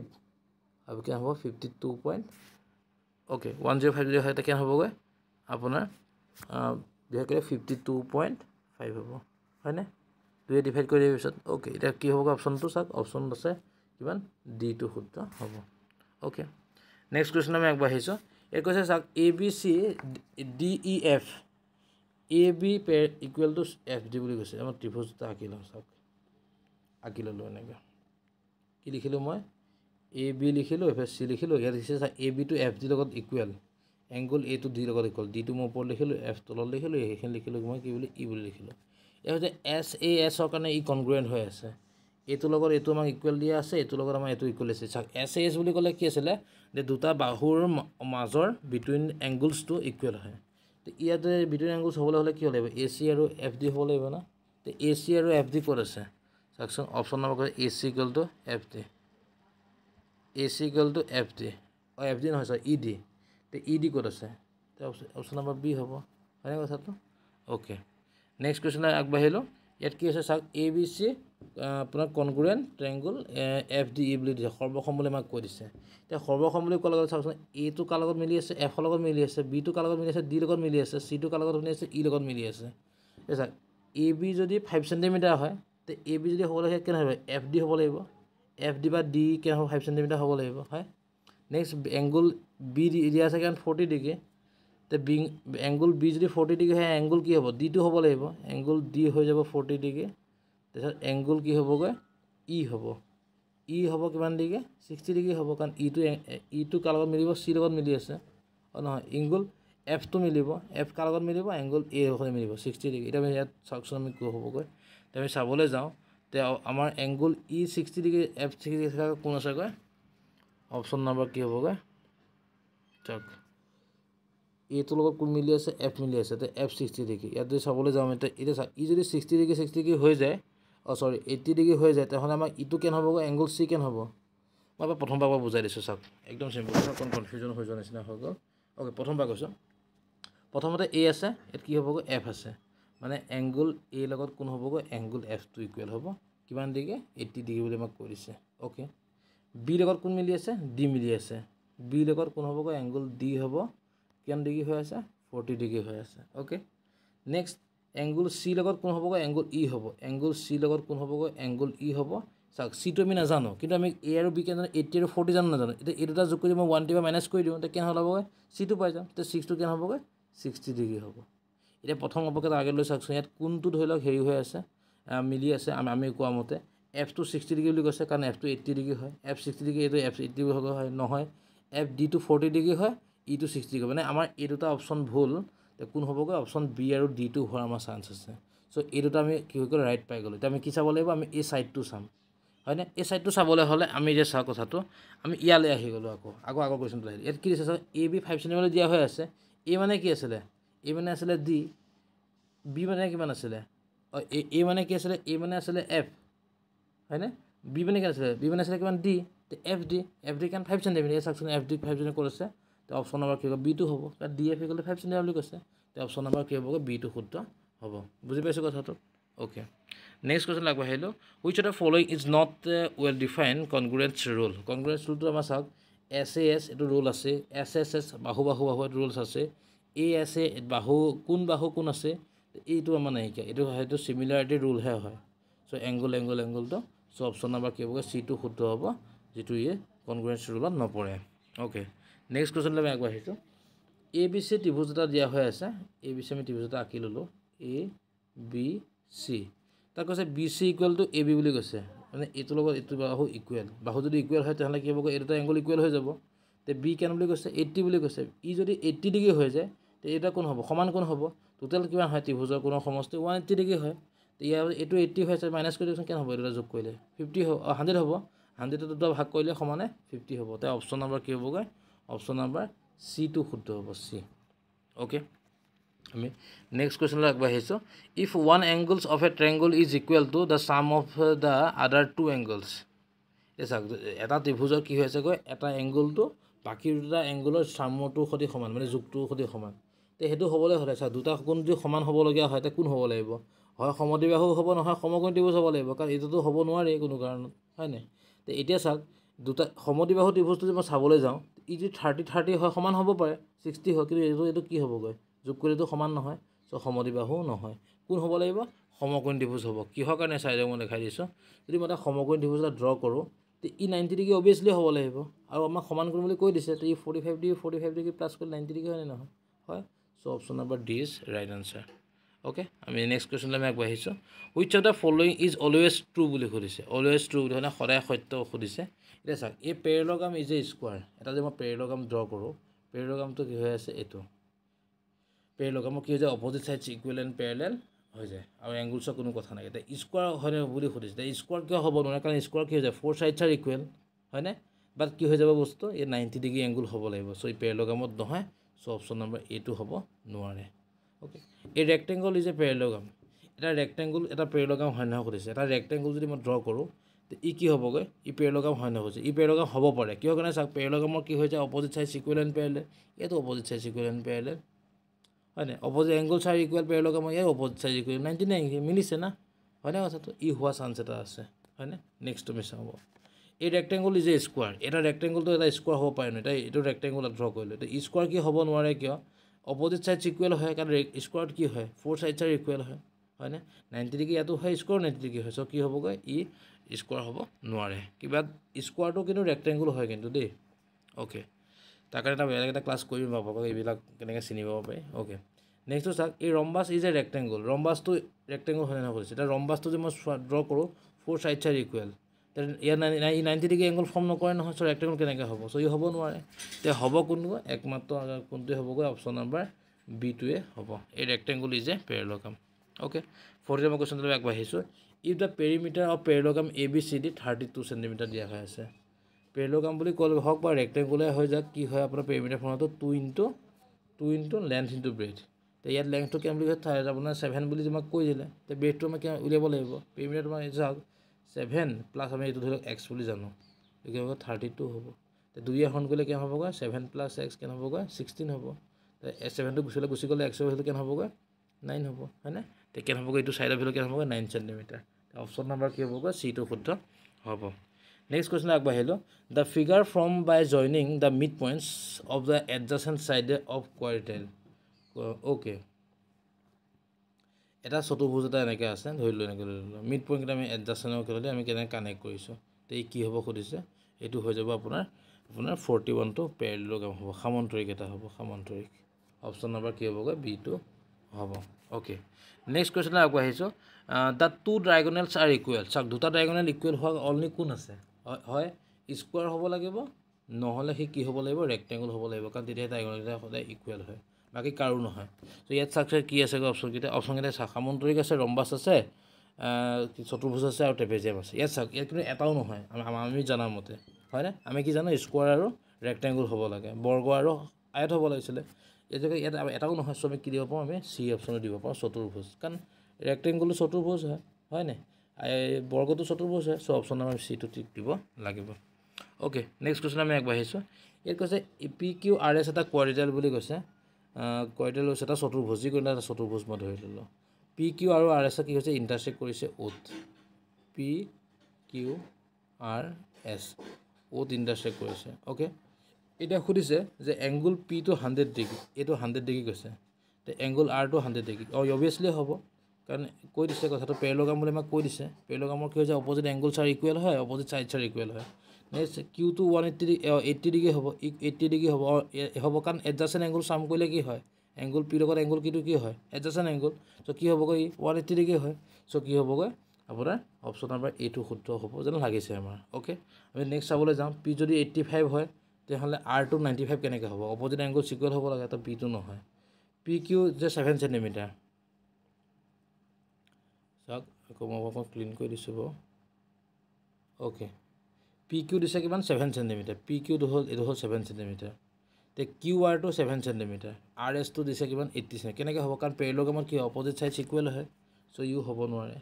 আৰু কেন হ'ব fifty two point okay one zero' five যদি হয় তেতিয়া কেন হ'বগৈ আপোনাৰ বিশেষকৈ ফিফটি টু পইণ্ট ফাইভ হ'ব হয়নে দুয়ে ডিভাইড কৰি দিয়াৰ পিছত অ'কে এতিয়া কি হ'বগৈ অপশ্যনটো চাওক অপশ্যন আছে কিমান ডিটো শুদ্ধ হ'ব অ'কে নেক্সট কুৱেশ্যন আমি আগবাঢ়িছোঁ এই কৈছে চাওক A B C D E F A B পে ইকুৱেল টু এফ ডি বুলি কৈছে মই ত্ৰিভুজ এটা আঁকি লওঁ চাওক আঁকি ল'লোঁ এনেকৈ কি লিখিলোঁ মই এ বি লিখিলোঁ এফ এছ চি লিখিলোঁ ইয়াত লিখিছে চা এ বিটো এফ ডি লগত equal angle A to D লগত ইকুৱেল ডিটো মই ওপৰত লিখিলোঁ এফ তলত লিখিলোঁ সেইখিনি লিখিলোঁ মই কি বুলি ই e বুলি লিখিলোঁ ইয়াৰ হৈছে এছ এ এছৰ কাৰণে ই e কনগ্ৰুৱেণ্ট হৈ আছে এইটোৰ লগত এইটো আমাক ইকুৱেল দিয়া আছে এইটোৰ লগত আমাৰ এইটো ইকুৱেল আছে চাওক এছ এ এছ বুলি ক'লে কি আছিলে যে দুটা বাহুৰ মাজৰ বিটুইন এংগুলছটো ইকুৱেল হয় ইয়াতে বিটুইন এংগুলছ হ'বলৈ হ'লে কি হ'ব লাগিব এ চি আৰু এফ ডি হ'ব লাগিব ন তে এ চি আৰু এফ ডি ক'ত আছে চাওকচোন অপশ্যন নম্বৰ কৈছে এ চি গল to F D A C গল to F D uh F D নহয় চাওক ই ডি তে ই e ডি ক'ত আছে অপশ্যন নম্বৰ বি হ'ব হয়নে কথাটো অ'কে নেক্সট কুৱেশ্যনলৈ আগবাঢ়িলোঁ ইয়াত কি আছে চাওক এ বি চি আপোনাৰ কনকুৰেন ট্ৰেংগুল এফ ডি ই বুলি দিছে সৰ্বসম বুলি আমাক কৈ দিছে এতিয়া সৰ্বসম বুলি কোৱাৰ লগত চাওকচোন এটো কাৰ লগত মিলি আছে এফৰ লগত মিলি আছে বিটো কাৰ লগত মিলি আছে ডি লগত মিলি আছে চিটো কাৰ লগত মিলি আছে ই লগত মিলি আছে ঠিক আছে এ বি যদি ফাইভ চেণ্টিমিটাৰ হয় তে এ বি যদি হ'বলৈ কেনে হ'ব এফ ডি হ'ব লাগিব এফ ডি বা ডি কেনে হ'ব ফাইভ চেণ্টিমিটাৰ হ'ব লাগিব হয় নেক্সট এংগুল বি ডি দিয়া আছে কাৰণ ফৰ্টি ডিগ্ৰী তে বিং এংগুল বি যদি ফৰ্টি ডিগ্ৰী হয় এংগুল কি হ'ব ডিটো হ'ব লাগিব এংগুল ডি হৈ যাব ফৰ্টি ডিগ্ৰী তাৰপিছত এংগুল কি হ'বগৈ ই e হ'ব ই e হ'ব কিমান ডিগ্ৰী ছিক্সটি ডিগ্ৰী হ'ব কাৰণ ইটো e ইটো কাৰ লগত মিলিব চি লগত মিলি আছে অঁ নহয় এংগুল এফটো মিলিব এফ কাৰ লগত মিলিব এংগুল এ হ'লে মিলিব ছিক্সটি ডিগ্ৰী এতিয়া আমি ইয়াত চাওকচোন আমি কি হ'বগৈ এতিয়া আমি চাবলৈ যাওঁ তেওঁ আমাৰ angle E sixty degree F sixty degree কোন আছেগৈ অপশ্যন নম্বৰ কি হ'বগৈ চাওক এইটোৰ লগত কোন মিলি আছে এফ মিলি আছে এতিয়া এফ ছিক্সটি ডিগ্ৰী ইয়াত যদি চাবলৈ যাওঁ এতিয়া এতিয়া চাওক ই যদি ছিক্সটি ডিগ্ৰী ছিক্সটি ডিগ্ৰী হৈ যায় অ' চৰি এইটি ডিগ্ৰী হৈ যায় তেনেহ'লে আমাক ইটো কেন হ'ব এংগুল চি কেন হ'ব মই এবাৰ প্ৰথমবাৰ বুজাই দিছোঁ চাওক একদম চিম্পল অকণ কনফিউজন হৈ যোৱা নিচিনা হৈ গ'ল অ'কে প্ৰথমবাৰ কৈছোঁ প্ৰথমতে এ আছে ইয়াত কি হ'বগৈ এফ আছে মানে এংগুল এ লগত কোন হ'বগৈ এংগুল এফটো ইকুৱেল হ'ব কিমান ডিগ্ৰী এইটি ডিগ্ৰী বুলি আমাক কৰিছে অ'কে বি লগত কোন মিলি আছে ডি মিলি আছে বি লগত কোন হ'বগৈ এংগুল ডি হ'ব কিমান ডিগ্ৰী হৈ আছে ফৰ্টি ডিগ্ৰী হৈ আছে অ'কে নেক্সট এংগুল চি লগত কোন হ'বগৈ এংগুল ই হ'ব এংগুল চি e লগত কোন হ'বগৈ এংগুল ই e হ'ব চাওক চিটো আমি নাজানো কিন্তু আমি এ আৰু বি কে নাজানো এইটি আৰু ফৰ্টি জানো নাজানো এতিয়া এই দুটা যোগ কৰি মই ওৱান টিবাৰ মাইনাছ কৰি দিওঁ তেতিয়া কেনে হ'লগৈ চিটো পাই যাম তেতিয়া চিক্সটো কেনে হ'বগৈ ছিক্সটি ডিগ্ৰী হ'ব এতিয়া প্ৰথম হ'বগৈ এটা আগে লৈ চাওকচোন ইয়াত কোনটো ধৰি লওক হেৰি হৈ আছে মিলি আছে আমি আমি কোৱা মতে এফটো ছিক্সটি ডিগ্ৰী বুলি কৈছে কাৰণ এফটো এইটটি ডিগ্ৰী হয় এফ ছিক্সটি ডিগ্ৰী এইটো এফ এইটটি হ'ব হয় নহয় এফ ডিটো ফৰ্টি ডিগ্ৰী হয় ইটো ছিক্সটি হ'ব মানে আমাৰ এই দুটা অপশ্যন ভুল তে কোন হব গৈ অপশন বি আর ডিটো হৰ আমাৰ চান্স আছে সো এটো আমি কি ক' ৰাইট পাই গ'লো তে আমি কিছা বলাইবা আমি এ সাইডটো ছাম হয়নে এ সাইডটো ছাবললে হলে আমি যে সা কথাটো আমি ইয়া লৈ আহি গ'লো আগো আগো কোৱেশ্চন এ কি হৈছে এ বি 5 সেন্টিমিলে দিয়া হৈ আছে এ মানে কি আছেলে ইভেন আছেলে ডি বি মানে কি মান আছেলে এ মানে কি আছেলে এ মানে আছেলে এফ হয়নে বি মানে কি আছেলে ডি মানে আছেলে কিমান ডি তে এফ ডি এভ্ৰিকান 5 সেন্টিমিলে আছে সেক্সন এফ ডি 5 সেন্টিমিলে কৰিছে তো অপশ্যন নম্বৰ কি হ'ব বি টু হ'ব তাত ডি এফ হৈ গ'লে ফাইভ চিলিণ্ডাৰ বুলি কৈছে তো অপশ্যন নম্বৰ কি হ'ব বি টু শুদ্ধ হ'ব বুজি পাইছোঁ কথাটো অ'কে নেক্সট কুৱেশ্যন আগবাঢ়িলোঁ which of the following is not well define congruence rule congruence ৰোলটো আমাৰ চাওক এছ এ এছ এইটো ৰোল আছে এছ এছ এছ বাহু বাহু বাহু এইটো ৰোলছ আছে এ এছ এ বাহু কোন বাহু কোন আছে এইটো আমাৰ নাইকিয়া এইটো সেইটো চিমিলাৰিটি ৰোলহে হয় চ' এংগল এংগল এংগলটো চ' অপশ্যন নম্বৰ কি হ'ব চিটো শুদ্ধ হ'ব যিটো ইয়ে কনগ্ৰুৱেঞ্চ ৰোলত নপৰে অ'কে নেক্সট কুৱেশ্যনলৈ আমি আগবাঢ়িছোঁ এ বি চি ত্ৰিভুজ এটা দিয়া হৈ আছে এ বি চি আমি ত্ৰিভুজ এটা আঁকি ল'লোঁ এ বি চি তাক কৈছে B C equal to A B বুলি কৈছে মানে এইটোৰ লগত এইটো বাহু ইকুৱেল বাহু যদি ইকুৱেল হয় তেনেহ'লে কি হ'ব এই দুটা এংগল ইকুৱেল হৈ যাব তে বি কেন বুলি কৈছে এইট্টি বুলি কৈছে ই e যদি এইট্টি ডিগ্ৰী হৈ যায় তে এইটা কোন হ'ব সমান কোন হ'ব টোটেল কিমান হয় ত্ৰিভুজৰ কোনো সমষ্টি ওৱান এইট্টি ডিগ্ৰী হয় তে ইয়াৰ এইটো এইট্টি হৈ আছে মাইনাছ কৰি দিয়কচোন কেন হ'ব এইটো যোগ কৰিলে ফিফটি হ'ব হাণ্ড্ৰেড হ'ব হাণ্ড্ৰেডত দুটা ভাগ কৰিলে সমানে ফিফটি হ'ব তে অপশ্যন নম্বৰ কি হ'বগৈ অপশ্যন নাম্বাৰ চি টো শুদ্ধ হ'ব চি অ'কে আমি নেক্সট কুৱেশ্যনলৈ আগবাঢ়িছোঁ if one angles of a triangle is equal to the sum of the other two angles এই চাওক এটা ত্ৰিভুজৰ কি হৈছে কৈ এটা এংগলটো বাকী দুটা এংগলৰ চামৰটোৰ সৈতে সমান মানে জোখটোৰ সৈতে সমান তে সেইটো হ'বলৈ হ'লে চাওক দুটা কোন যদি সমান হ'বলগীয়া হয় তে কোন হ'ব লাগিব হয় সমদ্বিবাহু হ'ব নহয় সমগণ ত্ৰিভুজ হ'ব লাগিব কাৰণ এইটোতো হ'ব নোৱাৰি কোনো কাৰণত হয়নে তে এতিয়া চাওক দুটা সমদিবাহু ত্ৰিভুজটো যদি মই চাবলৈ যাওঁ ই যদি থাৰ্টি থাৰ্টি হয় সমান হ'ব পাৰে ছিক্সটি হয় কিন্তু এইটো এইটো কি হ'বগৈ যোগ কৰিলেতো সমান নহয় চ' সমদিবাহু নহয় কোন হ'ব লাগিব সমকোণ ত্ৰিভুজ হ'ব কিহৰ কাৰণে চাই দিয়ক মই দেখাই দিছোঁ যদি মই এটা সমকোণ ত্ৰিভুজ এটা ড্ৰ কৰোঁ ই নাইণ্টি ডিগ্ৰী অভিয়াছলি হ'ব লাগিব আৰু আমাক সমান কৰিম বুলি কৈ দিছে তো ই forty five degree forty five degree plus কৰি নাইণ্টি ডিগ্ৰী হয়নে নহয় হয় so' option number D is right answer okay আমি নেক্সট কুৱেশ্যনলৈ আমি আগবাঢ়িছোঁ with of the following is always true বুলি সুধিছে অলৱেজ ট্ৰু বুলি মানে সদায় সত্য সুধিছে এতিয়া চাওক এই পেৰেলগাম ইজ এ স্কোৱাৰ এটা যে মই পেৰেলগাম ড্ৰ কৰোঁ পেৰেলগামটো কি হৈ আছে এইটো পেৰেলগামৰ কি হৈ যায় opposite side equal and parallel হৈ যায় আৰু এংগুলছৰ কোনো কথা নাই এতিয়া স্কোৱাৰ হয়নে বুলি সুধিছে এতিয়া স্কোৱাৰ কিয় হ'ব নোৱাৰে কাৰণ স্কোৱাৰ কি হৈ যায় ফ'ৰ ছাইডছ আৰ ইকুৱেল হয়নে বাট কি হৈ যাব বস্তু এই নাইণ্টি ডিগ্ৰী এংগুল হ'ব লাগিব চ' এই পেৰেলগামত নহয় চ' অপশ্যন নম্বৰ এইটো হ'ব নোৱাৰে অ'কে এই ৰেক্টেংগল ইজ এ পেৰেলগাম এটা ৰেক্টেংগুল এটা পেৰেলগাম হয় নহয় সুধিছে এটা ৰেক্টেংগুল যদি মই ড্ৰ কৰোঁ ই কি হ'বগৈ ই পেৰলগাম হয় নহয় ই পেৰলগাম হ'ব পাৰে কিয় কাৰণে চাওক পেৰেলগামৰ কি হৈ যায় অপজিট চাই চিকুৱেল এণ্ড পেৰেলে ইয়াতো অপজিট চাই চিকুৱেল এণ্ড পেৰেলে হয়নে অপজিট এংগল চাই ইকুৱেল পেৰলগাম ইয়াৰ অপজিট চাই ইকুৱেল নাইণ্টি নাইন মিলিছে না হয়নে কথাটো ই হোৱা চান্স এটা আছে হয়নে নেক্সট তুমি চাওঁ এই ৰেক্টেংগল ইজ এ স্কোৱাৰ এটা ৰেক্টেংগলটো এটা স্কোৱাৰ হ'ব পাৰে ন এতিয়া এইটো ৰেক্টেংগল ড্ৰ কৰিলোঁ এতিয়া স্কোৱাৰ কি হ'ব নোৱাৰে কিয় অপজিট চাইড ইকুৱেল হয় কাৰণ স্কুৱাৰত কি হয় ফ'ৰ চাইড চাইড ইকুৱেল হয় হয়নে নাইণ্টি ডিগ্ৰী ইয়াতো হয় স্কোৱাৰ নাইণ্টি ডিগ্ৰী হয় চ' কি হ'বগৈ ই স্কোৱাৰ হ'ব নোৱাৰে কিবা স্কোৱাৰটো কিন্তু ৰেক্টেংগুল হয় কিন্তু দেই অ'কে তাৰ কাৰণে এটা বেলেগ এটা ক্লাছ কৰিম আপোনালোকক এইবিলাক কেনেকৈ চিনি পাব পাৰি অ'কে নেক্সটটো চাওক এই ৰম্বাছ ইজ এ ৰেক্টেংগুল ৰম্বাছটো ৰেক্টেংগুল হয় নহয় এতিয়া ৰম্বাছটো যদি মই ড্ৰ কৰোঁ ফ'ৰ ছাইড ছাইড ইকুৱেল ইয়াৰ নাই নাইণ্টি ডিগ্ৰী এংগুল ফৰ্ম নকৰে নহয় চ' ৰেক্টেংগুল কেনেকৈ হ'ব চ' ই হ'ব নোৱাৰে এতিয়া হ'ব কোনটো একমাত্ৰ কোনটোৱে হ'বগৈ অপশ্যন নাম্বাৰ বিটোৱে হ'ব এই rectangle is a parallelogram okay forty time মই কুৱেশ্যনটো আগবাঢ়িছোঁ if the perimeter of parallelogram A B C D thirty two centimetre দিয়া হৈ আছে পেৰলগাম বুলি ক'লে হওক বা ৰেক্টেংগুলাৰ হৈ যাওক কি হয় আপোনাৰ পেৰিমিটাৰ ফৰ্মটো two into two into length into breadth এতিয়া ইয়াত লেংথটো কেম বুলি কয় থাৰ্ড আপোনাৰ ছেভেন বুলি যিমান কৈ দিলে এতিয়া ব্ৰেথটো আমাৰ কিমান উলিয়াব লাগিব পেৰিমিটাৰ তোমাৰ চাওক ছেভেন প্লাছ আমি এইটো ধৰি লওক এক্স বুলি জানো এতিয়া থাৰ্টি টু হ'ব এতিয়া দুই এখন কৰিলে কেম হ'বগৈ ছেভেন প্লাছ এক্স কেন হ'বগৈ ছিক্সটিন হ'ব ছেভেনটো গুচি গ'লে গুচি গ'লে এক্স হ'লে কেন হ'বগৈ নাইন হ'ব হয়নে তেতিয়া কেন হ'বগৈ এইটো চাইড অফ হ'লে হ'বগৈ নাইন চেণ্টিমিটাৰ অপশ্যন নাম্বাৰ কি হ'ব কয় চিটো শুদ্ধ হ'ব নেক্সট কুৱেশ্যন আগবাঢ়িলোঁ the figure from by joining the mid points of the adjacent sides of কোৱাৰিটাইল okay এটা চতুৰ্ভুজ এটা এনেকৈ আছে ধৰি লওঁ এনেকৈ ধৰি লওঁ মিড পইণ্টকেইটা আমি এডজাচেণ্টৰ কেইটা আমি কেনেকৈ কানেক্ট কৰিছোঁ তে কি হ'ব সুধিছে এইটো হৈ যাব আপোনাৰ আপোনাৰ ফৰ্টি ওৱানটো পেৰেলোগ্ৰাম হ'ব সামন্তৰিক এটা হ'ব সামন্তৰিক অপশ্যন নাম্বাৰ কি হ'বগৈ বিটো হ'ব অ'কে নেক্সট কুৱেশ্যনলৈ আগবাঢ়িছোঁ the two diagonals are equal চাওক দুটা ড্ৰাইগনেল ইকুৱেল হোৱা অলনি কোন আছে হয় স্কুৱাৰ হ'ব লাগিব নহ'লে সি কি হ'ব লাগিব ৰেক্টেংগল হ'ব লাগিব কাৰণ তেতিয়া ড্ৰাইগনেলকেইটা সদায় ইকুৱেল হয় বাকী কাৰো নহয় চ' ইয়াত চাওক চাকচে কি আছে অপশ্যনকেইটা অপশ্যনকেইটা চাওক সামন্তৰিক আছে ৰম্বাছ আছে চতুৰ্ভুজ আছে আৰু টেপেজিয়াম আছে ইয়াত চাওক ইয়াত কিন্তু এটাও নহয় আমাৰ আমি জনা মতে হয়নে আমি কি জানো স্কুৱাৰ আৰু ৰেক্টেংগুল হ'ব লাগে বৰ্গ আৰু আয়াত হ'ব লাগিছিলে এই জেগাত ইয়াত এটাও নহয় চ' আমি কি দিব পাৰোঁ আমি চি অপশ্যনো দিব পাৰোঁ চতুৰ্ভুজ কাৰণ ৰেক্টেংগুলো চতুৰ্ভুজ হয় হয়নে বৰ্গটো চতুৰ্ভুজ হয় চ' অপশ্যন নম্বৰ চিটো টিক দিব লাগিব অ'কে নেক্সট কুৱেশ্যন আমি আগবাঢ়িছোঁ ইয়াত কৈছে ই পি কিউ আৰ এছ এটা কোৱাৰিডেল বুলি কৈছে কোৱাৰিডেল হৈছে এটা চতুৰ্ভুজ যিকোনো এটা চতুৰ্ভুজ মই ধৰি ল'লোঁ পি কিউ আৰু আৰ এছ কি হৈছে ইণ্টাৰচেক্ট কৰিছে অ'ত পি কিউ আৰ এছ অ'ত ইণ্টাৰচেক্ট কৰিছে অ'কে এতিয়া সুধিছে যে এংগুল পিটো হাণ্ড্ৰেড ডিগ্ৰী এইটো হাণ্ড্ৰেড ডিগ্ৰী কৈছে এংগুল আৰটো হাণ্ড্ৰেড ডিগ্ৰী অঁ অভিয়াছলি হ'ব কাৰণ কৈ দিছে কথাটো পেৰেলগাম বুলি আমাক কৈ দিছে পেৰেলগামৰ কি হৈ যায় অপজিট এংগল চাৰ ইকুৱেল হয় অপজিট চাইড চাৰ ইকুৱেল হয় next Q to one eighty eighty degree হ'ব এইটি ডিগ্ৰী হ'ব হ'ব কাৰণ এডজাষ্টেণ্ট এংগল চাম কৰিলে কি হয় এংগল পি লগত এংগল কিটো কি হয় এডজাষ্টেণ্ট এংগল চ' কি হ'বগৈ ই ওৱান এইটি ডিগ্ৰী হয় চ' কি হ'বগৈ আপোনাৰ অপশ্যন নাম্বাৰ এইটো শুদ্ধ হ'ব যেন লাগিছে আমাৰ অ'কে আমি নেক্সট চাবলৈ যাওঁ পি যদি এইটি ফাইভ হয় তেনেহ'লে আৰ টু নাইণ্টি ফাইভ কেনেকৈ হ'ব অপজিট এংগল চিকুৱেল হ'ব লাগে তো পিটো নহয় পি কিউ যে ছেভেন চেণ্টিমিটাৰ আকৌ মই অকণ ক্লিন কৰি দিছোঁ বাৰু অ'কে পি কিউ দিছে কিমান ছেভেন চেণ্টিমিটাৰ পি কিউটো হ'ল এইটো হ'ল ছেভেন চেণ্টিমিটাৰ তে কিউ আৰটো ছেভেন চেণ্টিমিটাৰ আৰ এছটো দিছে কিমান এইট্টি চেণ্টি কেনেকৈ হ'ব কাৰণ পেৰেলগামত কি হয় অপজিট ছাইড ইকুৱেল হয় চ' ইউ হ'ব নোৱাৰে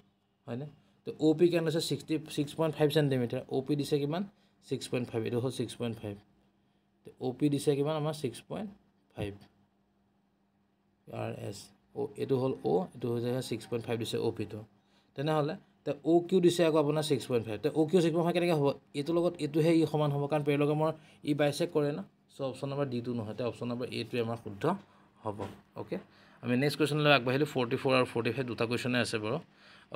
হয়নে তো অ' পি কেন আছে sixty six point five centimetre O' P দিছে কিমান ছিক্স পইণ্ট ফাইভ এইটো হ'ল ছিক্স পইণ্ট ফাইভ তে অ' পি দিছে কিমান আমাৰ six point five R S O' এইটো হ'ল অ' এইটো হৈছে ছিক্স পইণ্ট ফাইভ দিছে অ' পিটো তেনেহ'লে তে অ' কিউ দিছে আকৌ আপোনাৰ ছিক্স পইণ্ট ফাইভ তে O' Q six point five কেনেকৈ হ'ব এইটোৰ লগত এইটোহে ই সমান হ'ব কাৰণ পেৰিলগে মই ই বাইচেক কৰে ন চ' অপশ্যন নম্বৰ ডিটো নহয় তে অপশ্যন নম্বৰ এইটোৱে আমাৰ শুদ্ধ হ'ব অ'কে আমি নেক্সট কুৱেশ্যনলৈ আগবাঢ়িলোঁ ফৰ্টি ফ'ৰ আৰু ফৰ্টি ফাইভ দুটা কুৱেশ্যনে আছে বাৰু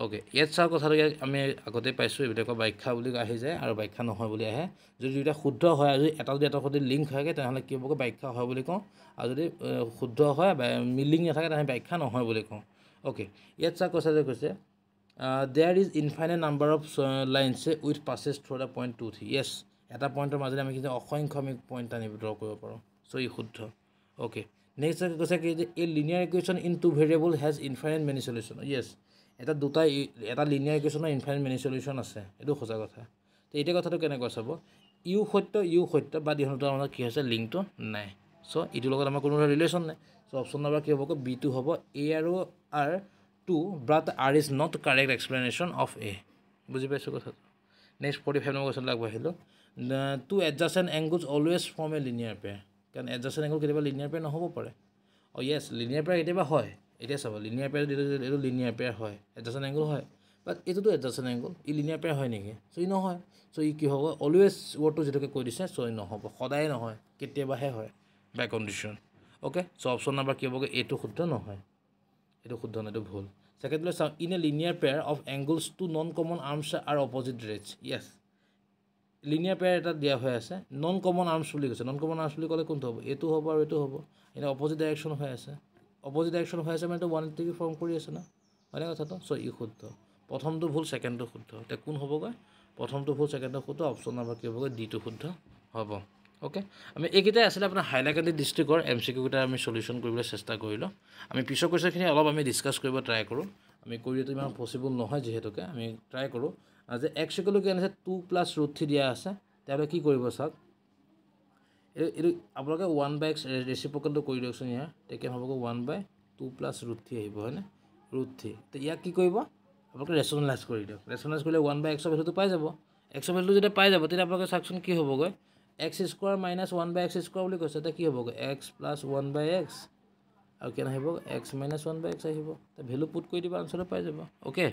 অ'কে ইয়াত চোৱাৰ কথাটো আমি আগতে পাইছোঁ এইবিলাকৰ বাখ্যা বুলি আহি যায় আৰু ব্যাখ্যা নহয় বুলি আহে যদি দুইটা শুদ্ধ হয় আৰু যদি এটা যদি এটা সৈতে লিংক হয়গৈ তেনেহ'লে কি হ'ব ব্যাখ্যা হয় বুলি কওঁ আৰু যদি শুদ্ধ হয় মিলিং নাথাকে তেনেহ'লে বাখ্যা নহয় বুলি কওঁ অ'কে ইয়াত চোৱা কথাটো কৈছে there is infinite number of lines with passes through the point two three yes এটা পইণ্টৰ মাজেৰে আমি কিন্তু অসংখ্য আমি পইণ্ট আনি ড্ৰ কৰিব পাৰোঁ চ' ই শুদ্ধ অ'কে নেক্সট কৈছে কি যে এই linear equation in two variable has infinite many solution yes এটা দুটা এটা লিনিয়াৰ ইকুৱেশ্যনৰ ইনফাইনাইট মেনি চলিউশ্যন আছে এইটো সঁচা কথা তো এতিয়া কথাটো কেনেকুৱা চাব ইউ সত্য ইউ সত্য বা দুটাৰ মাজত কি হৈছে লিংকটো নাই চ' ইটোৰ লগত আমাৰ কোনো ধৰণৰ ৰিলেশ্যন নাই চ' অপশ্যন নম্বৰ কি হ'ব বি টু হ'ব এ আৰু R two but R is not correct explanation of A বুজি পাইছোঁ কথাটো নেক্সট ফৰ্টি ফাইভ নম্বৰ কুৱেশ্যনত আগবাঢ়িলোঁ two adjacent angles always form a linear pair কাৰণ এডজাষ্টেণ্ট এংগুজ কেতিয়াবা লিনিয়াৰ পেয়াৰ নহ'ব পাৰে অঁ য়েছ লিনিয়াৰ পেয়াৰ কেতিয়াবা হয় এতিয়া চাব লিনিয়াৰ পেয়াৰ যদি এইটো লিনিয়াৰ পেয়াৰ হয় এডজাষ্টেণ্ট এংগুল হয় বাট এইটোতো এডজাষ্টেণ্ট এংগুল ই লিনিয়াৰ পেয়াৰ হয় নেকি চ' ই নহয় চ' ই কি হ'ব অলৱেজ ৱৰ্ডটো যিটোকে কৈ দিছে চ' ই নহ'ব সদায় নহয় কেতিয়াবাহে হয় by condition okay so' option number কি হ'বগৈ এইটো শুদ্ধ নহয় এইটো শুদ্ধ নহয় এইটো ভুল ছেকেণ্ড ছেকেণ্ডলৈ চাওঁ in a linear pair of angles two non common arms are opposite rays yes linear pair এটা দিয়া হৈ আছে নন কমন আৰ্মছ বুলি কৈছে নন কমন আৰ্মছ বুলি ক'লে কোনটো হ'ব এইটো হ'ব আৰু এইটো হ'ব এনেই অপজিট ডাইৰেকশ্যন হৈ আছে অপজিট ডাইৰেকশ্যন হৈ আছে মানে এইটো ওৱান এইটিকে ফৰ্ম কৰি আছে ন হয়নে কথাটো চ' ই শুদ্ধ প্ৰথমটো ভুল ছেকেণ্ডটো শুদ্ধ এতিয়া কোন হ'বগৈ প্ৰথমটো ভুল ছেকেণ্ডটো শুদ্ধ অপশ্যন নাম্বাৰ কি হ'বগৈ ডিটো শুদ্ধ হ'ব অ'কে আমি এইকেইটাই আছিলে আপোনাৰ হাইলাকান্দি ডিষ্ট্ৰিক্টৰ এম চি কিউকেইটা আমি চলিউশ্যন কৰিবলৈ চেষ্টা কৰিলোঁ আমি পিছৰ কুৱেশ্যনখিনি অলপ আমি ডিছকাছ কৰিব ট্ৰাই কৰোঁ আমি কৰিলেতো ইমান পচিবল নহয় যিহেতুকে আমি ট্ৰাই কৰোঁ যে এক্স একলৈকে আনিছে টু প্লাছ ৰুট থ্ৰী দিয়া আছে তেওঁলোকে কি কৰিব চাওক এইটো এইটো আপোনালোকে ওৱান বাই এক্স ৰেচিপকেলটো কৰি দিয়কচোন ইয়াৰ তেতিয়া ভাবক one by two plus root three আহিব হয়নে ৰুট থ্ৰী তো ইয়াক কি কৰিব আপোনালোকে ৰেচনেলাইজ কৰি দিয়ক ৰেচনেলাইজ কৰিলে ওৱান বাই এক্সৰ ভেলুটো পাই যাব এক্সৰ ভেলুটো যেতিয়া পাই যাব তেতিয়া আপোনালোকে চাওকচোন কি হ'বগৈ x square minus one by x square বুলি কৈছে এতিয়া কি হ'বগৈ x plus one by x আৰু কেনে আহিব x minus one by x আহিব তাৰ ভেলু পুট কৰি দিব আনচাৰটো পাই যাব অ'কে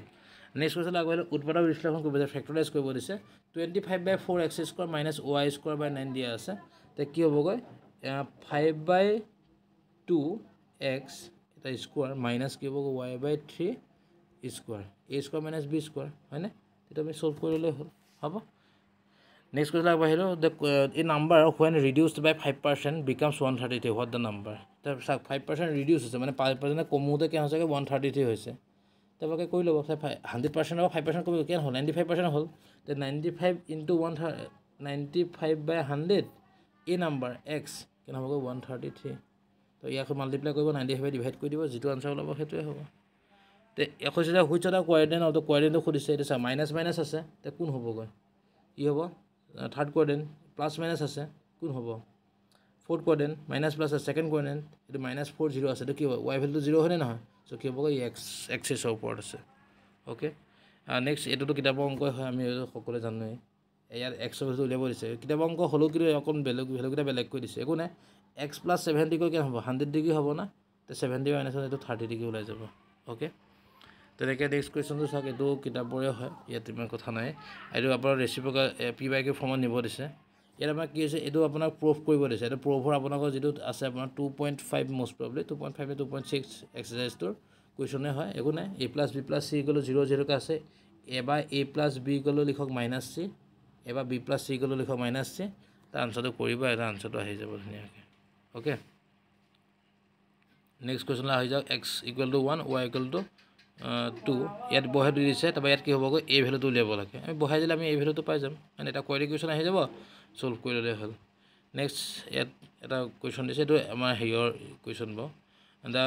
নেক্সট কৈছিলে আগবাঢ়িলে উৎপাদক বিশ্লেষণ কৰিব দিছে ফেক্টৰাইজ কৰিব দিছে twenty five by four x square minus y square by nine দিয়া আছে তেতিয়া কি হ'বগৈ ফাইভ বাই টু এক্স এটা স্কুৱাৰ মাইনাছ কি হ'বগৈ y by three square A square minus B square হয়নে তেতিয়া আমি চল্ভ কৰিলেই হ'ল হ'ব নেক্সট কুৱেশ্যন আগবাঢ়িলোঁ দ্য এই number when reduced by five percent becomes one thirty three what the number তাৰপিছত চাওক ফাইভ পাৰ্চেণ্ট ৰিডিউচ হৈছে মানে ফাইভ পাৰ্চেণ্ট কমোতে কেন হৈছেগৈ ওৱান থাৰ্টি থ্ৰী হৈছে তাৰপৰাকে কৰি ল'ব ফাইভ হাণ্ড্ৰেড পাৰ্চেণ্ট বা ফাইভ পাৰ্চেণ্ট কমিব কেন হ'ল নাইণ্টি ফাইভ পাৰ্চেণ্ট হ'ল they ninety five into one থাৰ নাইণ্টি ফাইভ বাই হাণ্ড্ৰেড এই নাম্বাৰ এক্স কেন হ'বগৈ ওৱান থাৰ্টি থ্ৰী তো ইয়াক মাল্টিপ্লাই কৰিব নাইণ্টি ফাইভ ডিভাইড কৰি দিব যিটো আনচাৰ ওলাব সেইটোৱে হ'ব তে এশ হৈছে হুইচ এটা কোৱাৰেণ্টাইন হ'ব কোৱাৰেণ্টাইনটো সুধিছে এতিয়া চাওক মাইনাছ মাইনাছ আছে তে কোন হ'বগৈ কি হ'ব থাৰ্ড কোৱাৰ্ডেণ্ট প্লাছ মাইনাছ আছে কোন হ'ব ফ'ৰ্থ কোৱাৰ্ডেণ্ট মাইনাছ প্লাছ আছে ছেকেণ্ড কোৱাৰ্ডেণ্ট এইটো মাইনাছ ফ'ৰ জিৰ' আছে তো কি হ'ব ৱাই ভেলটো জিৰ' হয়নে নহয় চ' কি হ'ব এই এক্স এক্সেছৰ ওপৰত আছে অ'কে নেক্সট এইটোতো কিতাপৰ অংকই হয় আমি সকলোৱে জানোৱেই ইয়াত এক্সৰ ভেলটো উলিয়াব দিছে কিতাপৰ অংক হ'লেও কিন্তু অকণ বেলেগ ভেলুকেইটা বেলেগকৈ দিছে একো নাই এক্স প্লাছ ছেভেণ্টি কৈ কেনে হ'ব হাণ্ড্ৰেড ডিগ্ৰী হ'ব না তে ছেভেণ্টি মাইনাছত এইটো থাৰ্টি ডিগ্ৰী ওলাই যাব অ'কে তেনেকৈ নেক্সট কুৱেশ্যনটো চাওক এইটো কিতাপৰে হয় ইয়াত ইমান কথা নাই এইটো আপোনাৰ ৰেচিপ্ৰক পি ৱাই কে ফৰ্মত নিব দিছে ইয়াত আমাৰ কি হৈছে এইটো আপোনাক প্ৰুফ কৰিব দিছে এইটো প্ৰুফৰ আপোনালোকৰ যিটো আছে আপোনাৰ two point five most probably two point five two point six এক্সাৰচাইজটোৰ কুৱেশ্যনে হয় একো নাই A plus B plus C গ'লেও জিৰ' জিৰ'কৈ আছে এবাৰ এ প্লাছ বি গ'লেও লিখক মাইনাছ চি এবাৰ বি প্লাছ চি গ'লেও লিখক মাইনাছ চি তাৰ আনচাৰটো কৰিব এটা আনচাৰটো আহি যাব ধুনীয়াকৈ অ'কে নেক্সট কুৱেশ্যনলৈ আহি যাওক x equal to one y equal to two ইয়াত বহাই দি দিছে তাৰপৰা ইয়াত কি হ'বগৈ এই ভেলুটো উলিয়াব লাগে আমি বহাই দিলে আমি এই ভেলুটো পাই যাম মানে এটা কোৱাৰি কুৱেশ্যন আহি যাব চল্ভ কৰি ল'লে হ'ল নেক্সট ইয়াত এটা কুৱেশ্যন দিছে এইটো আমাৰ হেৰিয়ৰ কুৱেশ্যন বাৰু দা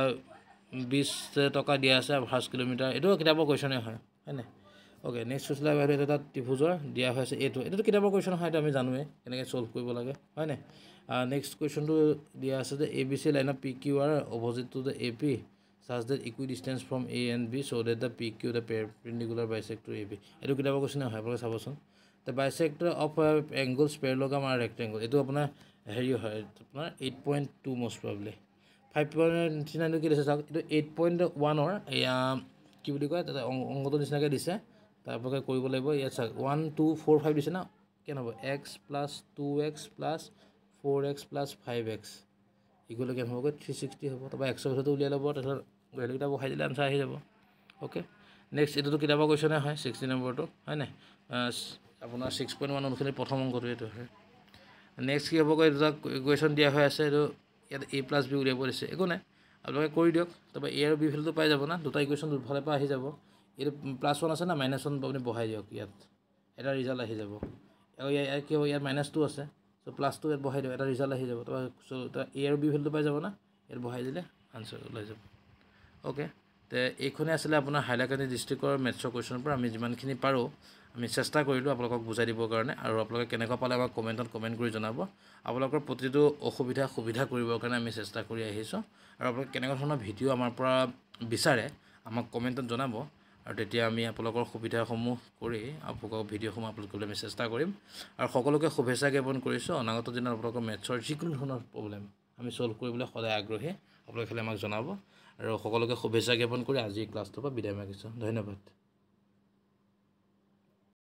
বিছ টকা দিয়া আছে ফাৰ্ষ্ট কিলোমিটাৰ এইটো কিতাপৰ কুৱেশ্যনে হয় হয়নে অ'কে নেক্সট কৈছিলে বাইদেউ এইটো এটা ত্ৰিভুজৰ দিয়া হৈ আছে এইটো এইটোতো কিতাপৰ কুৱেশ্যন হয় এইটো আমি জানোৱেই কেনেকৈ চল্ভ কৰিব লাগে হয়নে নেক্সট কুৱেশ্যনটো দিয়া আছে যে এ বি চি লাইনৰ পি কিউ আৰ অপজিটটো যে A P such that equidistance from A and B so that the PQ the perpendicular bisector AB এটো কিটা কোৱা কোৱা হয় চাবচোন দ্য বাইচেক্টৰ অফ এংগুল স্পেৰলগাম আৰু ৰেক্টেংগুল এইটো আপোনাৰ হেৰি হয় আপোনাৰ eight point two most probably five point three নাইনটো কি দিছে চাওক এইটো এইট পইণ্ট ওৱানৰ এয়া কি বুলি কয় তাতে অংগটো নিচিনাকৈ দিছে তাৰ পৰা কৰিব লাগিব ইয়াত চাওক ওৱান টু ফ'ৰ ফাইভ দিছে ন কেনে হ'ব x plus two x plus four x plus five x ইগুলো কেনে হ'বগৈ থ্ৰী ছিক্সটি হ'ব তাৰপৰা এক্সৰ ভিতৰতো উলিয়াই ল'ব তাৰপিছত ভেলুকেইটা বহাই দিলে আনচাৰ আহি যাব অ'কে নেক্সট এইটোতো কিতাপৰ কুৱেশ্যনে হয় ছিক্সটি নম্বৰটো হয় নাই আপোনাৰ ছিক্স পইণ্ট ওৱান অনুসৰি প্ৰথম অংকটো এইটো হয় নেক্সট কি হ'ব কৈ দুটা কুৱেশ্যন দিয়া হৈ আছে এইটো ইয়াত এ প্লাছ বি উলিয়াব দিছে একো নাই আপোনালোকে কৰি দিয়ক তাৰপৰা এ আৰু বি ফিলটো পাই যাব না দুটা ইকুৱেশ্যন দুফালে পৰা আহি যাব এইটো প্লাছ ওৱান আছে না মাইনাছ ওৱান আপুনি বহাই দিয়ক ইয়াত এটা ৰিজাল্ট আহি যাব আৰু ইয়াত কি হ'ব ইয়াত মাইনাছ টু আছে চ' টু ইয়াত বহাই দিয়ক এটা ৰিজাল্ট আহি যাব তাৰপৰা চ' এ আৰু বি ফিলটো পাই যাব না ইয়াত বহাই দিলে আনচাৰ ওলাই যাব অ'কে তে এইখনে আছিলে আপোনাৰ হাইলাকান্দি ডিষ্ট্ৰিক্টৰ মেথছৰ কুৱেশ্যনৰ পৰা আমি যিমানখিনি পাৰোঁ আমি চেষ্টা কৰিলোঁ আপোনালোকক বুজাই দিবৰ কাৰণে আৰু আপোনালোকে কেনেকুৱা পালে আমাক কমেণ্টত কমেণ্ট কৰি জনাব আপোনালোকৰ প্ৰতিটো অসুবিধা সুবিধা কৰিবৰ কাৰণে আমি চেষ্টা কৰি আহিছোঁ আৰু আপোনালোকে কেনেকুৱা ধৰণৰ ভিডিঅ' আমাৰ পৰা বিচাৰে আমাক কমেণ্টত জনাব আৰু তেতিয়া আমি আপোনালোকৰ সুবিধাসমূহ কৰি আপোনালোকক ভিডিঅ'সমূহ আপলোড কৰিবলৈ আমি চেষ্টা কৰিম আৰু সকলোকে শুভেচ্ছা জ্ঞাপন কৰিছোঁ অনাগত দিনত আপোনালোকৰ মেথছৰ যিকোনো ধৰণৰ প্ৰব্লেম আমি ছ'ল্ভ কৰিবলৈ সদায় আগ্ৰহী আপোনালোকে আমাক জনাব আৰু সকলোকে শুভেচ্ছা জ্ঞাপন কৰি আজিৰ ক্লাছটোৰ পৰা বিদায় মাগিছোঁ ধন্যবাদ